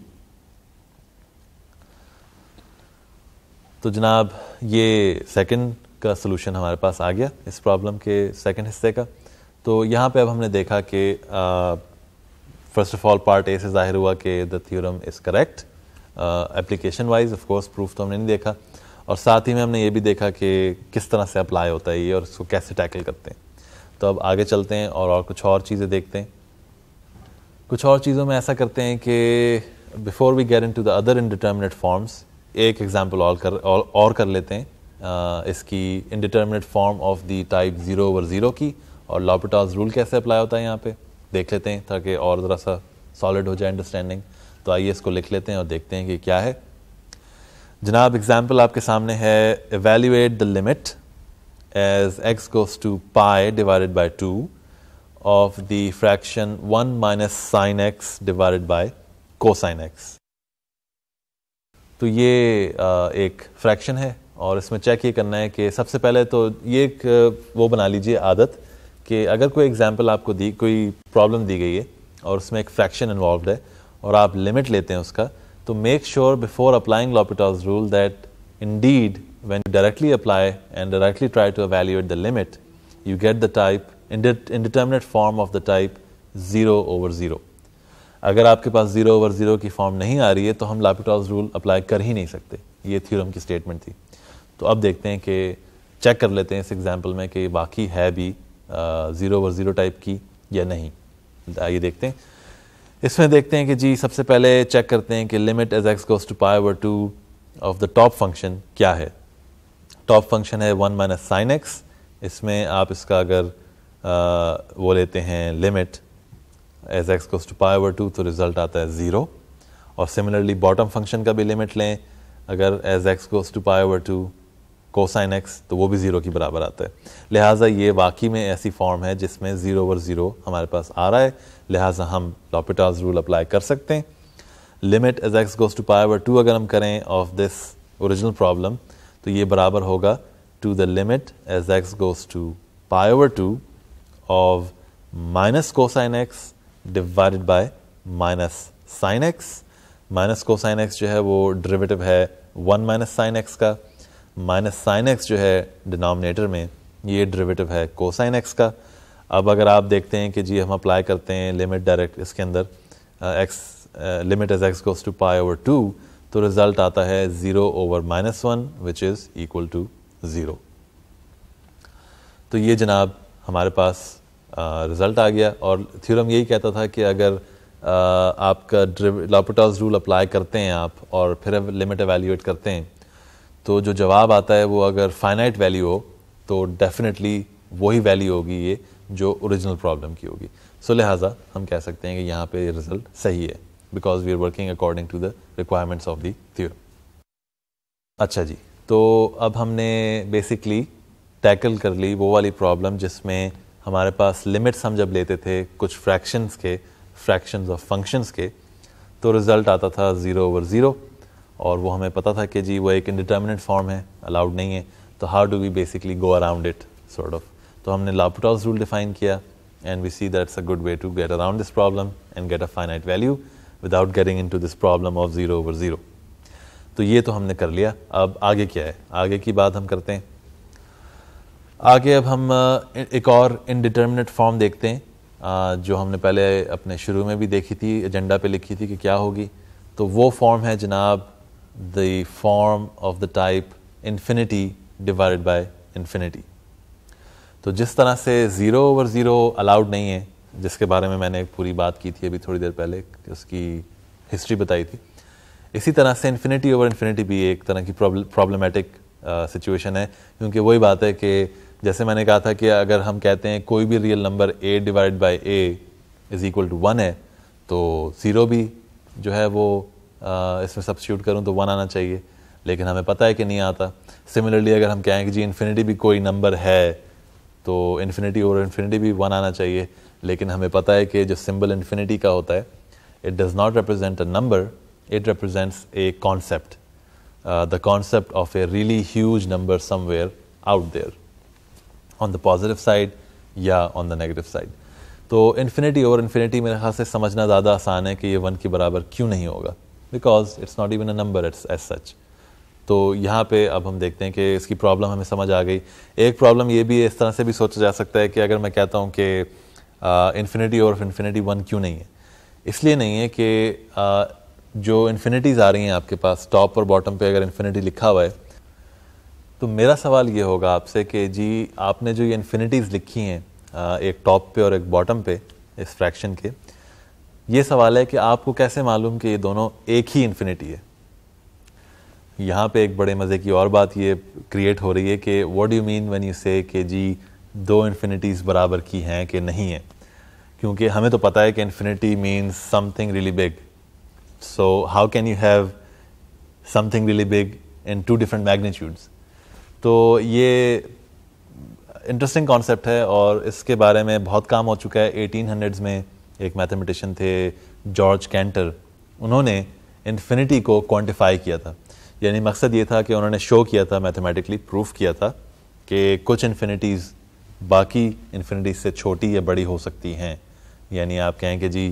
S1: तो जनाब ये second का solution हमारे पास आ गया इस problem के second हिस्से का तो यहाँ पे अब हमने देखा कि first of all part A से जाहिर हुआ कि the theorem is correct application wise of course proof तो हमने नहीं देखा और साथ ही में हमने ये भी देखा कि किस तरह से अप्लाई होता है ये और इसको कैसे टैकल करते हैं तो अब आगे चलते हैं और और कुछ और चीज़ें देखते हैं कुछ और चीज़ों में ऐसा करते हैं कि before we get into the other indeterminate forms एक एग्जाम्पल और कर और, कर लेते हैं आ, uh, इसकी indeterminate form of the type zero over zero की और लॉपिटॉज रूल कैसे अप्लाई होता है यहाँ पे देख लेते हैं ताकि और ज़रा सा सॉलिड हो जाए अंडरस्टैंडिंग तो आइए इसको लिख लेते हैं और देखते हैं कि क्या है जनाब एग्जाम्पल आपके सामने है evaluate the limit as x goes to pi divided by two of the fraction one minus sine x divided by cosine x तो ये एक फ्रैक्शन है और इसमें चेक ये करना है कि सबसे पहले तो ये एक वो बना लीजिए आदत कि अगर कोई एग्जाम्पल आपको दी कोई प्रॉब्लम दी गई है और उसमें एक फ्रैक्शन इन्वॉल्व है और आप लिमिट लेते हैं उसका तो make sure before applying L'Hopital's rule that indeed when directly apply and directly try to evaluate the limit you get the type indeterminate form of the type zero over zero अगर आपके पास zero over zero की form नहीं आ रही है तो हम लापिटॉज रूल अप्लाई कर ही नहीं सकते ये थ्योरम की स्टेटमेंट थी तो अब देखते हैं कि चेक कर लेते हैं इस एग्ज़ाम्पल में कि बाकी है भी ज़ीरो ओवर ज़ीरो टाइप की या नहीं आइए देखते हैं इसमें देखते हैं कि जी सबसे पहले चेक करते हैं कि limit as x goes to pi over two of the top function क्या है टॉप फंक्शन है वन माइनस साइन एक्स इसमें आप इसका अगर आ, वो लेते हैं limit as x goes to pi over two तो रिजल्ट आता है ज़ीरो और सिमिलरली बॉटम फंक्शन का भी लिमिट लें अगर as x goes to pi over two cosine x तो वो भी ज़ीरो के बराबर आता है लिहाजा ये वाकई में ऐसी फॉर्म है जिसमें ज़ीरो ओवर ज़ीरो हमारे पास आ रहा है लिहाजा हम लॉपिटाज रूल अप्लाई कर सकते हैं limit as x goes to pi over two अगर हम करें ऑफ दिस ओरिजिनल प्रॉब्लम तो ये बराबर होगा to the limit as x goes to pi over two of minus cosine x divided by minus sine x minus cosine x जो है वो डेरिवेटिव है वन माइनस साइन एक्स का minus sine x जो है डिनोमिनेटर में ये derivative है कोसाइन एक्स का अब अगर आप देखते हैं कि जी हम अप्लाई करते हैं लिमिट डायरेक्ट इसके अंदर x limit as x goes to pi over two तो रिज़ल्ट आता है zero over minus one which is equal to zero तो ये जनाब हमारे पास रिज़ल्ट आ गया और थ्योरम यही कहता था कि अगर uh, आपका लापटास रूल अप्लाई करते हैं आप और फिर लिमिट एवेल्यूएट करते हैं तो जो जवाब आता है वो अगर फाइनाइट वैल्यू हो तो डेफिनेटली वही वैल्यू होगी ये जो ओरिजिनल प्रॉब्लम की होगी सो so, लिहाजा हम कह सकते हैं कि यहाँ पे रिज़ल्ट सही है because we are working according to the requirements of the theorem अच्छा जी तो अब हमने बेसिकली टैकल कर ली वो वाली प्रॉब्लम जिसमें हमारे पास लिमिट्स हम जब लेते थे कुछ फ्रैक्शंस के फ्रैक्शंस ऑफ फंक्शंस के तो रिज़ल्ट आता था ज़ीरो ओवर ज़ीरो और वो हमें पता था कि जी वो एक इंडिटर्मिनेट फॉर्म है अलाउड नहीं है तो how do we basically go around it sort of तो हमने लापटॉल्स रूल डिफाइन किया and we see that's a good way to get around this problem and get a finite value without getting into this problem of zero over zero तो ये तो हमने कर लिया अब आगे क्या है आगे की बात हम करते हैं आगे अब हम एक और इनडिटर्मिनेट फॉर्म देखते हैं जो हमने पहले अपने शुरू में भी देखी थी एजेंडा पे लिखी थी कि क्या होगी तो वो फॉर्म है जनाब the form of the type infinity divide by infinity तो जिस तरह से ज़ीरो ओवर ज़ीरो अलाउड नहीं है जिसके बारे में मैंने पूरी बात की थी अभी थोड़ी देर पहले उसकी हिस्ट्री बताई थी इसी तरह से इन्फिनिटी ओवर इन्फिनिटी भी एक तरह की प्रॉब्लमेटिक सिचुएशन है क्योंकि वही बात है कि जैसे मैंने कहा था कि अगर हम कहते हैं कोई भी real number a divide by a is equal to one है तो ज़ीरो भी जो है वो इसमें सब्सिट्यूट करूँ तो वन आना चाहिए लेकिन हमें पता है कि नहीं आता सिमिलरली अगर हम कहें कि जी इन्फिनिटी भी कोई नंबर है तो इन्फिनिटी और इन्फिनिटी भी वन आना चाहिए लेकिन हमें पता है कि जो सिंबल इन्फिनिटी का होता है it does not represent a number it represents a concept the concept of a really huge number somewhere out there on the positive side या ऑन द नेगेटिव साइड तो इन्फिनिटी और infinity मेरे ख्याल से समझना ज़्यादा आसान है कि ये वन के बराबर क्यों नहीं होगा because it's not even a number it's as such तो यहाँ पे अब हम देखते हैं कि इसकी प्रॉब्लम हमें समझ आ गई एक प्रॉब्लम ये भी इस तरह से भी सोचा जा सकता है कि अगर मैं कहता हूँ कि इन्फिनिटी और इन्फिनिटी वन क्यों नहीं है इसलिए नहीं है कि uh, जो इन्फिनिटीज़ आ रही हैं आपके पास टॉप और बॉटम पे अगर इन्फिनिटी लिखा हुआ है तो मेरा सवाल ये होगा आपसे कि जी आपने जो ये इन्फिनिटीज़ लिखी हैं एक टॉप पे और एक बॉटम पे इस फ्रैक्शन के ये सवाल है कि आपको कैसे मालूम कि ये दोनों एक ही इन्फिनिटी है यहाँ पे एक बड़े मज़े की और बात ये क्रिएट हो रही है कि what you mean when you say कि जी दो इन्फिनिटीज़ बराबर की हैं कि नहीं है क्योंकि हमें तो पता है कि infinity means something really big so how can you have something really big in two different magnitudes तो ये इंटरेस्टिंग कॉन्सेप्ट है और इसके बारे में बहुत काम हो चुका है एटीन हंड्रेड्स में एक मैथमेटिशियन थे जॉर्ज कैंटर उन्होंने इन्फिनिटी को क्वांटिफाई किया था यानी मकसद ये था कि उन्होंने शो किया था मैथमेटिकली प्रूफ किया था कि कुछ इन्फिनिटीज़ बाकी इन्फिनिटीज से छोटी या बड़ी हो सकती हैं यानी आप कहें कि जी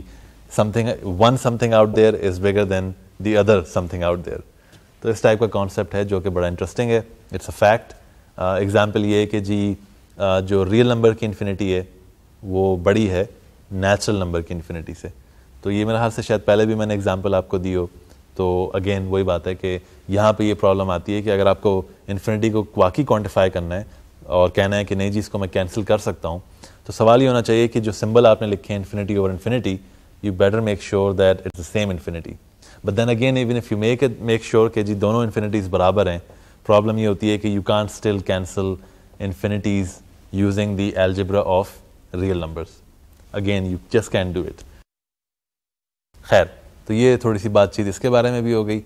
S1: something one something out there is bigger than the other something out there तो इस टाइप का कॉन्सेप्ट है जो कि बड़ा इंटरेस्टिंग है इट्स अ फैक्ट एग्ज़ाम्पल ये है कि जी uh, जो रियल नंबर की इन्फिनिटी है वो बड़ी है नेचुरल नंबर की इन्फिनिटी से तो ये मेरे हाल से शायद पहले भी मैंने एग्जाम्पल आपको दी हो तो अगेन वही बात है कि यहाँ पे ये प्रॉब्लम आती है कि अगर आपको इन्फिनिटी को वाकई क्वान्टिफाई करना है और कहना है कि नहीं जी इसको मैं कैंसिल कर सकता हूँ तो सवाल ये होना चाहिए कि जो सिंबल आपने लिखे हैं infinity over infinity you better make sure that it's the same infinity but then again even if you make it make sure कि जी दोनों इन्फिनिटीज़ बराबर हैं प्रॉब्लम ये होती है कि you can still cancel infinities using the algebra of real numbers again you just can do it खैर तो ये थोड़ी सी बातचीत इसके बारे में भी हो गई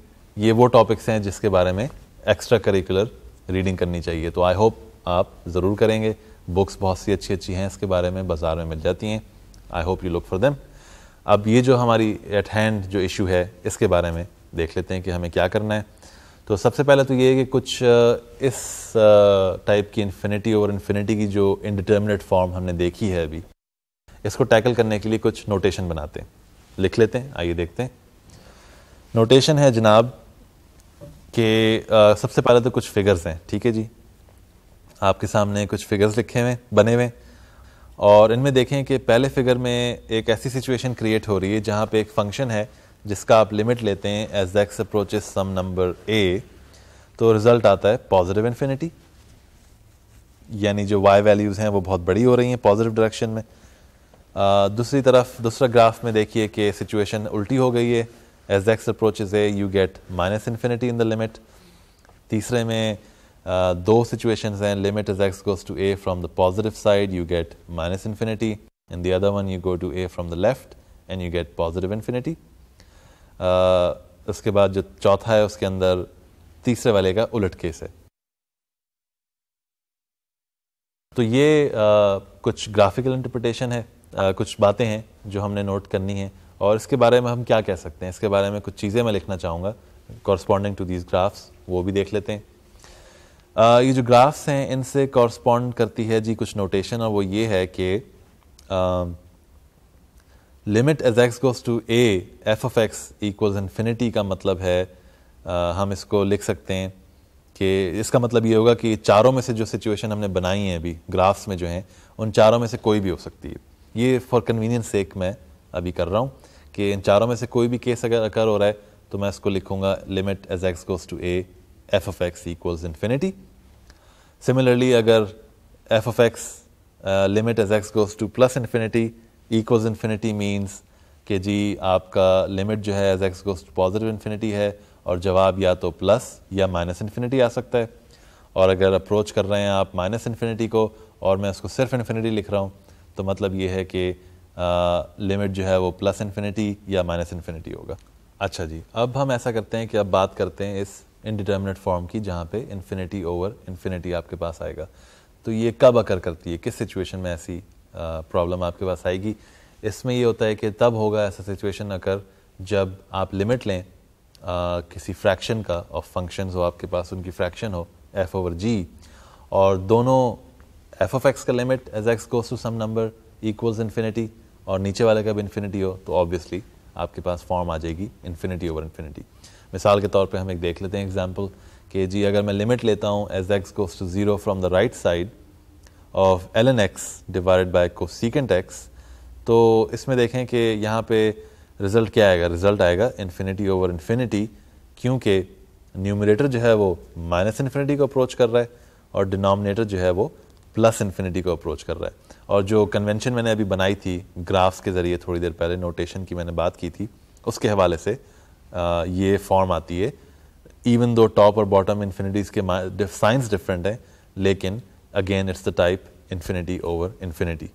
S1: ये वो टॉपिक्स हैं जिसके बारे में एक्स्ट्रा करिकुलर रीडिंग करनी चाहिए तो आई होप आप ज़रूर करेंगे बुक्स बहुत सी अच्छी अच्छी हैं इसके बारे में बाज़ार में मिल जाती हैं I hope you look for them अब ये जो हमारी एट हैंड जो इशू है इसके बारे में देख लेते हैं कि हमें क्या करना है तो सबसे पहले तो ये है कि कुछ इस टाइप की इन्फिनिटी और इन्फिनिटी की जो इनडिटर्मिनेट फॉर्म हमने देखी है अभी इसको टैकल करने के लिए कुछ नोटेशन बनाते हैं लिख लेते हैं आइए देखते हैं नोटेशन है जनाब के सबसे पहले तो कुछ फिगर्स हैं ठीक है जी आपके सामने कुछ फिगर्स लिखे हुए बने हुए हैं और इनमें देखें कि पहले फिगर में एक ऐसी सिचुएशन क्रिएट हो रही है जहाँ पे एक फंक्शन है जिसका आप लिमिट लेते हैं as x approaches some number a तो रिजल्ट आता है पॉजिटिव इन्फिनिटी यानी जो वाई वैल्यूज़ हैं वो बहुत बड़ी हो रही हैं पॉजिटिव डायरेक्शन में आ, दूसरी तरफ दूसरा ग्राफ में देखिए कि सिचुएशन उल्टी हो गई है as x approaches a you get minus infinity in the limit तीसरे में uh, those situations then limit as x goes to a from the positive side you get minus infinity and the other one you go to a from the left and you get positive infinity uh, उसके बाद जो चौथा है उसके अंदर तीसरे वाले का उलट केस है तो ये आ, कुछ ग्राफिकल इंटरप्रिटेशन है आ, कुछ बातें हैं जो हमने नोट करनी है और इसके बारे में हम क्या कह सकते हैं इसके बारे में कुछ चीज़ें मैं लिखना चाहूँगा कॉरस्पॉन्डिंग टू दीज ग्राफ्स वो भी देख लेते हैं ये जो ग्राफ्स हैं इनसे कॉरस्पॉन्ड करती है जी कुछ नोटेशन और वो ये है कि limit as x goes to a f of x equals infinity का मतलब है आ, हम इसको लिख सकते हैं कि इसका मतलब ये होगा कि चारों में से जो सिचुएशन हमने बनाई है अभी ग्राफ्स में जो हैं उन चारों में से कोई भी हो सकती है ये फॉर कन्वीनियंस सेक मैं अभी कर रहा हूँ कि इन चारों में से कोई भी केस अगर अकर हो रहा है तो मैं इसको लिखूंगा limit as x goes to a f of x equals infinity similarly अगर f of x limit as x goes to plus infinity equals infinity means कि जी आपका लिमिट जो है as x goes to positive infinity है और जवाब या तो प्लस या माइनस इन्फिनिटी आ सकता है और अगर अप्रोच कर रहे हैं आप माइनस इन्फिनिटी को और मैं उसको सिर्फ इन्फिनिटी लिख रहा हूँ तो मतलब ये है कि लिमिट जो है वो प्लस इन्फिनिटी या माइनस इन्फिनिटी होगा अच्छा जी अब हम ऐसा करते हैं कि अब बात करते हैं इस इनडिटर्मिनेट फॉर्म की जहाँ पे इन्फिनिटी ओवर इन्फिनिटी आपके पास आएगा तो ये कब अकर करती है किस सिचुएशन में ऐसी प्रॉब्लम आपके पास आएगी इसमें ये होता है कि तब होगा ऐसा सिचुएशन अकर जब आप लिमिट लें आ, किसी फ्रैक्शन का ऑफ फंक्शंस हो आपके पास उनकी फ्रैक्शन हो एफ ओवर जी और दोनों एफ ऑफ एक्स का limit as x goes to some number equals infinity और नीचे वाले का भी इन्फिनिटी हो तो ऑब्वियसली आपके पास फॉर्म आ जाएगी इन्फिनिटी ओवर इन्फिनिटी मिसाल के तौर पे हम एक देख लेते हैं एग्जांपल कि जी अगर मैं लिमिट लेता हूँ as x goes to zero from the right side of l n x divide by cosecant x तो इसमें देखें कि यहाँ पे रिज़ल्ट क्या आएगा रिज़ल्ट आएगा इन्फिनिटी ओवर इन्फिनिटी क्योंकि न्यूमरेटर जो है वो माइनस इन्फिनिटी को अप्रोच कर रहा है और डिनोमिनेटर जो है वो प्लस इन्फिनिटी को अप्रोच कर रहा है और जो कन्वेंशन मैंने अभी बनाई थी ग्राफ्स के ज़रिए थोड़ी देर पहले नोटेशन की मैंने बात की थी उसके हवाले से ये फॉर्म आती है इवन दो टॉप और बॉटम इन्फिनिटीज़ के साइंस डिफरेंट है लेकिन again it's the type infinity over infinity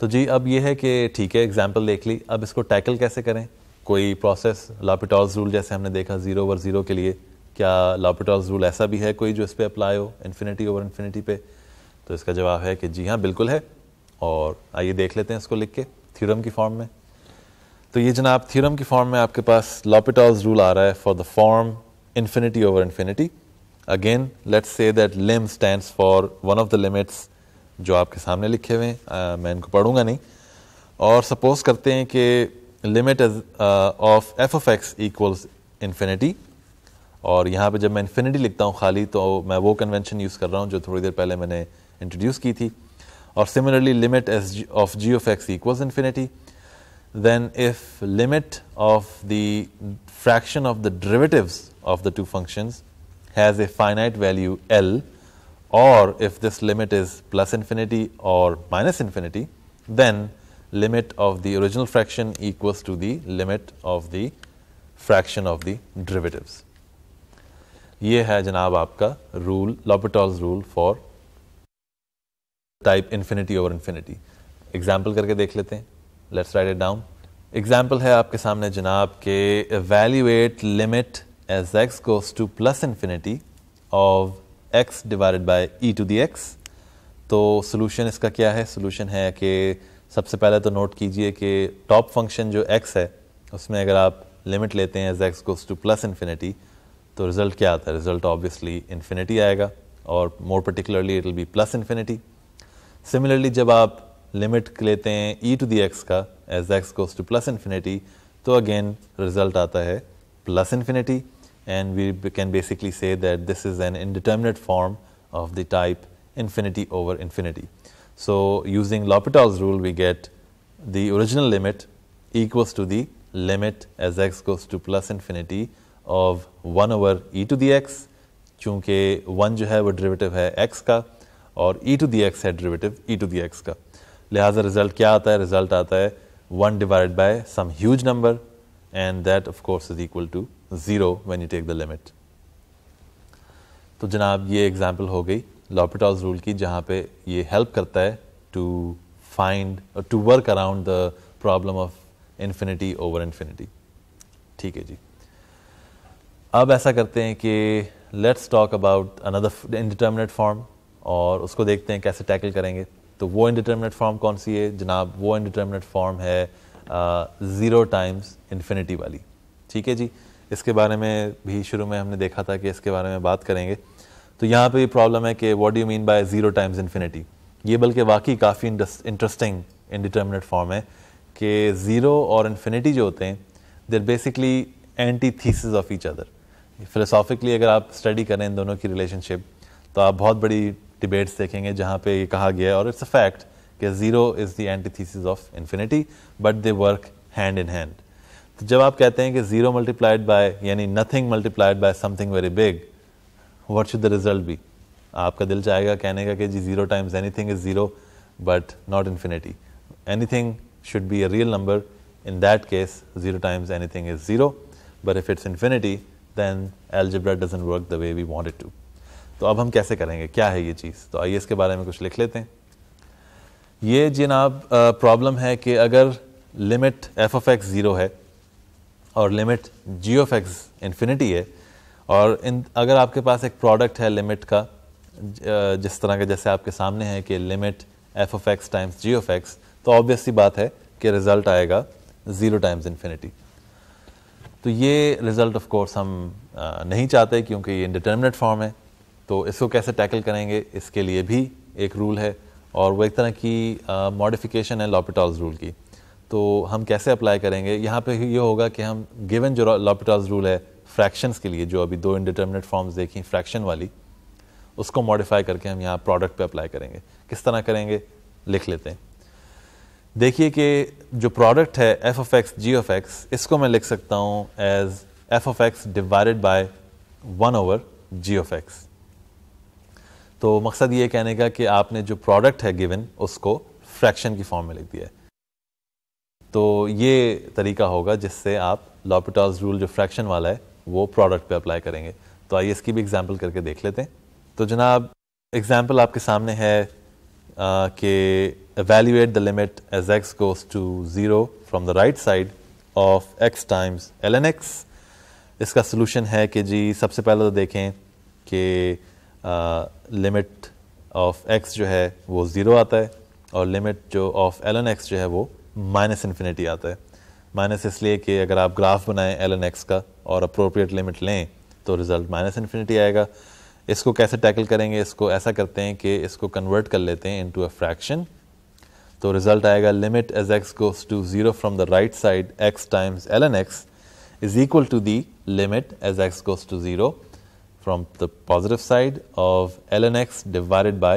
S1: तो जी अब ये है कि ठीक है एग्जाम्पल देख ली अब इसको टैकल कैसे करें कोई प्रोसेस लापिटॉल्स रूल जैसे हमने देखा ज़ीरो ओवर ज़ीरो के लिए क्या लापिटॉल्स रूल ऐसा भी है कोई जो इस पर अप्लाई हो इन्फिनिटी ओवर इन्फिनिटी पे तो इसका जवाब है कि जी हाँ बिल्कुल है और आइए देख लेते हैं इसको लिख के थ्योरम की फॉर्म में तो ये जनाब थ्योरम की फॉर्म में आपके पास लॉपिटॉल्स रूल आ रहा है for the form infinity over infinity again let's say that lim stand for one of the limits जो आपके सामने लिखे हुए हैं uh, मैं इनको पढ़ूंगा नहीं और सपोज करते हैं कि limit of f of x equals infinity और यहाँ पे जब मैं इन्फिनिटी लिखता हूँ खाली तो मैं वो कन्वेंशन यूज़ कर रहा हूँ जो थोड़ी देर पहले मैंने इंट्रोड्यूस की थी और similarly limits of g of x equals infinity then if limit of the fraction of the derivatives of the two functions has a finite value L or if this limit is plus infinity or minus infinity, then limit of the original fraction equals to the limit of the fraction of the derivatives. ये है जनाब आपका rule L'Hopital's rule for type infinity over infinity. Example करके देख लेते हैं let's write it down example है आपके सामने जनाब के evaluate limit as x goes to plus infinity of x divided by e to the x तो सोल्यूशन इसका क्या है सोल्यूशन है कि सबसे पहले तो नोट कीजिए कि टॉप फंक्शन जो एक्स है उसमें अगर आप लिमिट लेते हैं as x goes to plus infinity तो रिज़ल्ट क्या आता है रिज़ल्ट ऑब्वियसली इन्फिनिटी आएगा और more particularly it will be plus infinity similarly जब आप लिमिट लेते हैं ई टू दी एक्स का as x goes to plus infinity तो अगेन रिजल्ट आता है plus infinity and we can basically say that this is an indeterminate form of the type infinity over infinity so using लॉपिटॉल rule we get the original limit equals to the limit as x goes to plus infinity of one over e to the x चूंकि one जो है वो derivative है x का और e to the x है derivative e to the x का लिहाजा रिज़ल्ट क्या आता है रिज़ल्ट आता है one divide by some huge number and that of course is equal to zero when you take the limit तो जनाब ये एग्ज़ाम्पल हो गई लॉपिटॉल रूल की जहाँ पे ये हेल्प करता है to find to work around the problem of infinity over infinity ठीक है जी अब ऐसा करते हैं कि let's talk about another indeterminate form और उसको देखते हैं कैसे टैकल करेंगे तो वो इनडिटर्मिनेट फॉर्म कौन सी है जनाब वो इनडिटर्मिनेट फॉर्म है ज़ीरो टाइम्स इन्फिनिटी वाली ठीक है जी इसके बारे में भी शुरू में हमने देखा था कि इसके बारे में बात करेंगे तो यहाँ पे भी प्रॉब्लम है कि what you mean by zero times infinity ये बल्कि वाकई काफ़ी इंटरेस्टिंग इनडिटर्मिनेट फॉर्म है कि ज़ीरो और इन्फिनिटी जो होते हैं they're basically antithesis of each other philosophically अगर आप स्टडी करें इन दोनों की रिलेशनशिप तो आप बहुत बड़ी डिबेट्स देखेंगे जहाँ पे ये कहा गया है और इट्स अ फैक्ट कि zero is the antithesis of infinity but they work hand in hand तो जब आप कहते हैं कि ज़ीरो मल्टीप्लाइड बाय यानी nothing multiplied by something very big what should the result be आपका दिल चाहेगा कहने का कि जी zero times anything is zero but not infinity anything should be a real number in that case zero times anything is zero but if it's infinity then algebra doesn't work the way we want it to. तो अब हम कैसे करेंगे क्या है ये चीज़ तो आइए इसके बारे में कुछ लिख लेते हैं ये जिनाब प्रॉब्लम है कि अगर limit f of x zero है और limit g of x infinity है और इन अगर आपके पास एक प्रोडक्ट है लिमिट का जिस तरह का जैसे आपके सामने है कि limit f of x times g of x तो ऑब्वियसली बात है कि रिज़ल्ट आएगा ज़ीरो टाइम्स इन्फिनिटी तो ये रिज़ल्ट ऑफ कोर्स हम नहीं चाहते क्योंकि ये इंडिटर्मिनेट फॉर्म है तो इसको कैसे टैकल करेंगे इसके लिए भी एक रूल है और वो एक तरह की मॉडिफिकेशन है लॉपिटॉल्स रूल की तो हम कैसे अप्लाई करेंगे यहाँ पे ये होगा कि हम गिवन जो लॉपिटॉल्स रूल है फ्रैक्शंस के लिए जो अभी दो इनडिटर्मिनेट फॉर्म्स देखी फ्रैक्शन वाली उसको मॉडिफाई करके हम यहाँ प्रोडक्ट पे अप्लाई करेंगे किस तरह करेंगे लिख लेते हैं देखिए कि जो प्रोडक्ट है f of x g of x इसको मैं लिख सकता हूँ as f of x divided by one over g of x तो मकसद ये कहने का कि आपने जो प्रोडक्ट है गिवन उसको फ्रैक्शन की फॉर्म में लिख दिया है तो ये तरीका होगा जिससे आप लॉपिटॉल्स रूल जो फ्रैक्शन वाला है वो प्रोडक्ट पे अप्लाई करेंगे तो आइए इसकी भी एग्जांपल करके देख लेते हैं तो जनाब एग्जांपल आपके सामने है कि the limit as x goes to zero from the right side of x times l n x इसका सोल्यूशन है कि जी सबसे पहले तो देखें कि लिमिट ऑफ एक्स जो है वो ज़ीरो आता है और लिमिट जो ऑफ एलन एक्स जो है वो माइनस इन्फिनिटी आता है माइनस इसलिए कि अगर आप ग्राफ बनाएं एलन एक्स का और अप्रोप्रिएट लिमिट लें तो रिज़ल्ट माइनस इन्फिनिटी आएगा इसको कैसे टैकल करेंगे इसको ऐसा करते हैं कि इसको कन्वर्ट कर लेते हैं इनटू अ फ्रैक्शन तो रिज़ल्ट आएगा limit as x goes to zero from the right side x times l n x is equal to the limit as x goes to zero from the positive side of ln x divided by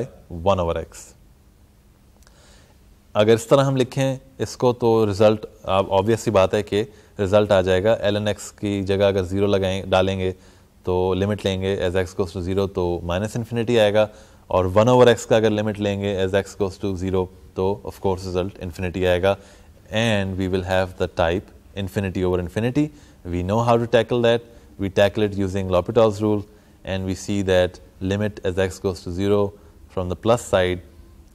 S1: 1 over x. अगर इस तरह हम लिखें इसको तो result आप obviously बात है कि रिज़ल्ट आ जाएगा एल एन एक्स की जगह अगर ज़ीरो लगाएं डालेंगे तो लिमिट लेंगे as x goes to zero तो माइनस इन्फिनिटी आएगा और वन ओवर एक्स का अगर लिमिट लेंगे as x goes to zero तो ऑफकोर्स रिज़ल्ट इन्फिनिटी आएगा and we will have the type infinity over infinity we know how to tackle that we tackle it using L'Hopital's rule and we see that limit as x goes to 0 from the plus side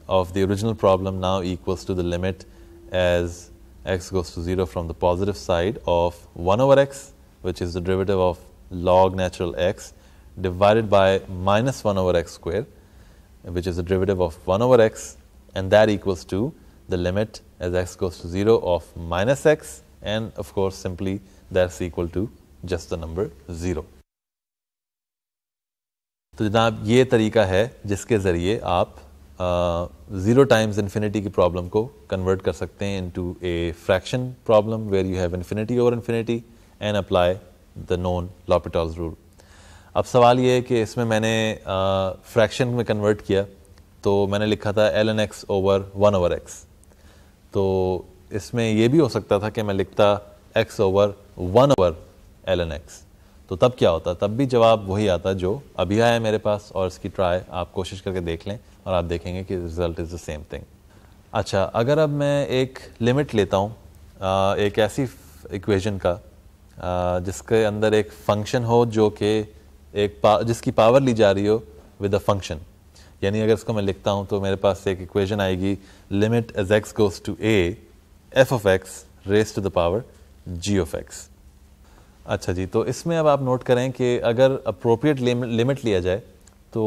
S1: of the original problem now equals to the limit as x goes to 0 from the positive side of 1 over x, which is the derivative of log natural x, divided by minus 1 over x square, which is the derivative of 1 over x, and that equals to the limit as x goes to 0 of minus x, and of course, simply that's equal to just the number 0. तो जनाब ये तरीका है जिसके ज़रिए आप zero times infinity की problem को कन्वर्ट कर सकते हैं into a fraction problem where you have infinity over infinity and apply the non L'Hopital rule अब सवाल ये है कि इसमें मैंने फ्रैक्शन में कन्वर्ट किया तो मैंने लिखा था l n x over one over x तो इसमें यह भी हो सकता था कि मैं लिखता x over one over l n x तो तब क्या होता तब भी जवाब वही आता जो अभी आया मेरे पास और इसकी ट्राई आप कोशिश करके देख लें और आप देखेंगे कि result is the same thing अच्छा अगर अब मैं एक लिमिट लेता हूँ एक ऐसी इक्वेशन का जिसके अंदर एक फंक्शन हो जो कि एक पा, जिसकी पावर ली जा रही हो विद अ फंक्शन यानी अगर इसको मैं लिखता हूँ तो मेरे पास एक इक्वेशन आएगी limit as x goes to a f of x raise to the power g of x अच्छा जी तो इसमें अब आप नोट करें कि अगर अप्रोप्रिएट लिमिट लिया जाए तो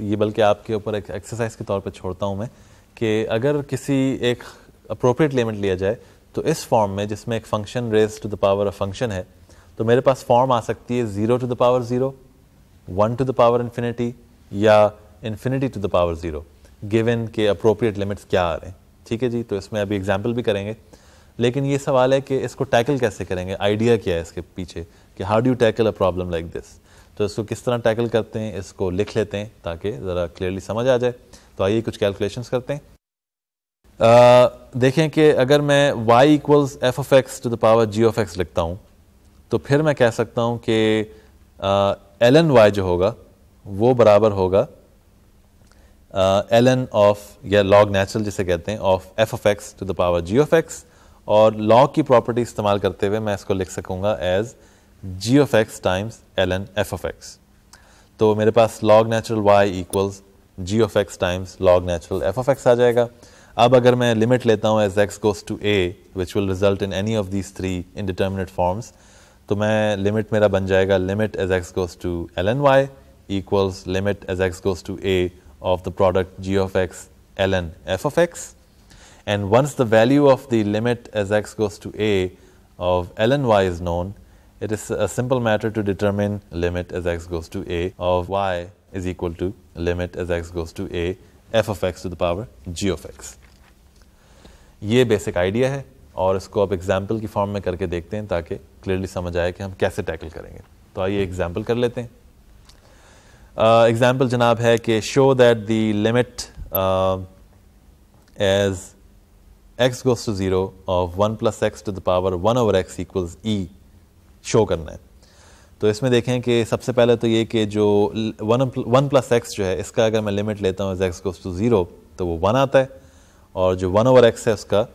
S1: ये बल्कि आपके ऊपर एक एक्सरसाइज के तौर पर छोड़ता हूँ मैं कि अगर किसी एक अप्रोप्रिएट लिमिट लिया जाए तो इस फॉर्म में जिसमें एक function raise to the power of function है तो मेरे पास फॉर्म आ सकती है zero to the power zero one to the power infinity या infinity to the power zero given के अप्रोप्रिएट लिमिट्स क्या आ रहे हैं ठीक है जी तो इसमें अभी एग्जाम्पल भी करेंगे लेकिन ये सवाल है कि इसको टैकल कैसे करेंगे आइडिया क्या है इसके पीछे कि how do tackle a problem like this तो इसको किस तरह टैकल करते हैं इसको लिख लेते हैं ताकि ज़रा क्लियरली समझ आ जाए तो आइए कुछ कैलकुलेशन करते हैं आ, देखें कि अगर मैं y equals f of x to the power g of x लिखता हूँ तो फिर मैं कह सकता हूँ कि एल एन वाई जो होगा वो बराबर होगा एल एन ऑफ या लॉग नेचुरल जिसे कहते हैं of f of x to the power g of x और लॉ की प्रॉपर्टी इस्तेमाल करते हुए मैं इसको लिख सकूँगा as g of x times l n f of x तो मेरे पास log natural y equals g of x times log natural f of x आ जाएगा अब अगर मैं लिमिट लेता हूँ as x goes to a which will result in any of these three indeterminate forms तो मैं लिमिट मेरा बन जाएगा limit as x goes to l n y equals limit as x goes to a of the product g of x l n f of x And once the value of the limit as x goes to a of ln y is known, it is a simple matter to determine limit as x goes to a of y is equal to limit as x goes to a f of x to the power g of x. ये basic idea है और इसको आप example की form में करके देखते हैं ताकि क्लियरली समझ आए कि हम कैसे टैकल करेंगे तो आइए एग्जाम्पल कर लेते हैं एग्जाम्पल uh, जनाब है कि show that the limit as x goes to 0 of 1 plus x to the power 1 over x equals e show करना है तो इसमें देखें कि सबसे पहले तो ये कि जो वन वन प्लस एक्स जो है इसका अगर मैं लिमिट लेता हूँ एक्स गोज टू ज़ीरो तो वो वन आता है और जो वन ओवर एक्स है उसका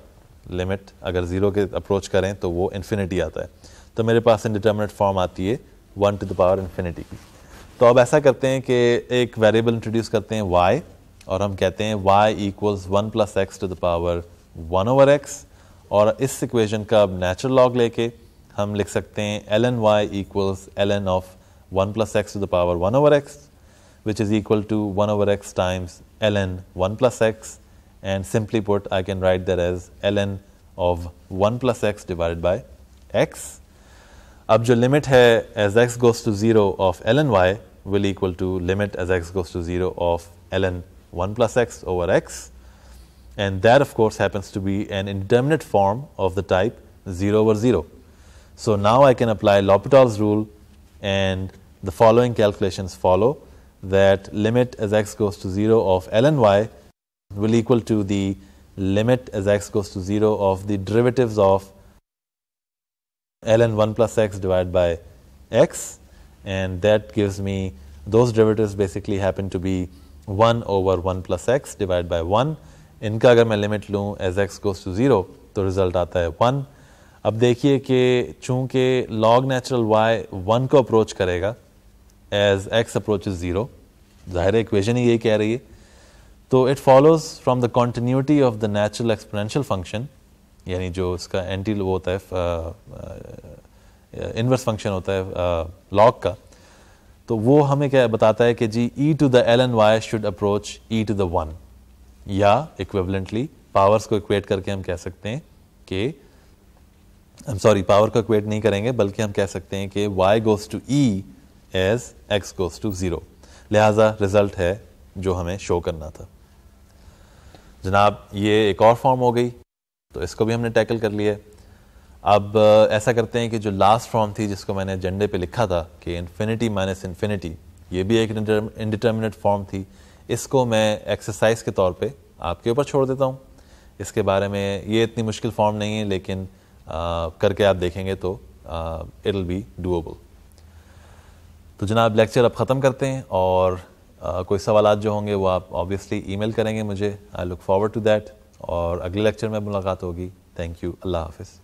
S1: लिमिट अगर ज़ीरो के अप्रोच करें तो वो इन्फिनिटी आता है तो मेरे पास इनडिटर्मिनेट फॉर्म आती है one to the power infinity की तो अब ऐसा करते हैं कि एक वेरिएबल इंट्रोड्यूस करते हैं वाई और हम कहते हैं y equals one plus x to the power 1 over x, और इस इक्वेशन का अब नेचुरल लॉग लेके हम लिख सकते हैं l n y equals l 1 of x plus x to the power which is equal to 1 over x times ln 1 plus x and simply put I can write that as ln of 1 plus x divided by x. अब जो limit है as x goes to 0 of ln y will equal to limit as x goes to 0 of ln 1 plus x over x. And that, of course, happens to be an indeterminate form of the type 0 over 0. So now I can apply L'Hopital's rule and the following calculations follow that limit as x goes to 0 of ln y will equal to the limit as x goes to 0 of the derivatives of ln 1 plus x divided by x and that gives me those derivatives basically happen to be 1 over 1 plus x divided by 1 इनका अगर मैं limit लूँ as x goes to zero तो result आता है one अब देखिए कि चूँकि लॉग नेचुरल वाई वन को अप्रोच करेगा एज एक्स अप्रोच ज़ीरो ज़ाहिर इक्वेशन ही यही कह रही है तो it follows from the continuity of the natural exponential function यानी जो इसका एंटी वो होता है इन्वर्स uh, फंक्शन uh, होता है लॉग uh, का तो वो हमें क्या बताता है कि जी e to the l n y should approach e to the one या इक्वेबलेंटली पावर्स को इक्वेट करके हम कह सकते हैं कि एम सॉरी पावर को इक्वेट नहीं करेंगे बल्कि हम कह सकते हैं कि y goes to e as x goes to zero लिहाजा रिज़ल्ट है जो हमें शो करना था जनाब ये एक और फॉर्म हो गई तो इसको भी हमने टैकल कर लिया अब uh, ऐसा करते हैं कि जो लास्ट फॉर्म थी जिसको मैंने एजेंडे पे लिखा था कि इन्फिनिटी माइनस इन्फिनिटी ये भी एक इंडिटर्मिनेट फॉर्म थी इसको मैं एक्सरसाइज के तौर पे आपके ऊपर छोड़ देता हूँ इसके बारे में ये इतनी मुश्किल फॉर्म नहीं है लेकिन आ, करके आप देखेंगे तो इट विल बी डूएबल तो जनाब लेक्चर अब ख़त्म करते हैं और आ, कोई सवाल जो होंगे वो आप ऑब्वियसली ईमेल करेंगे मुझे I look forward to that और अगले लेक्चर में मुलाकात होगी थैंक यू अल्लाह हाफिज़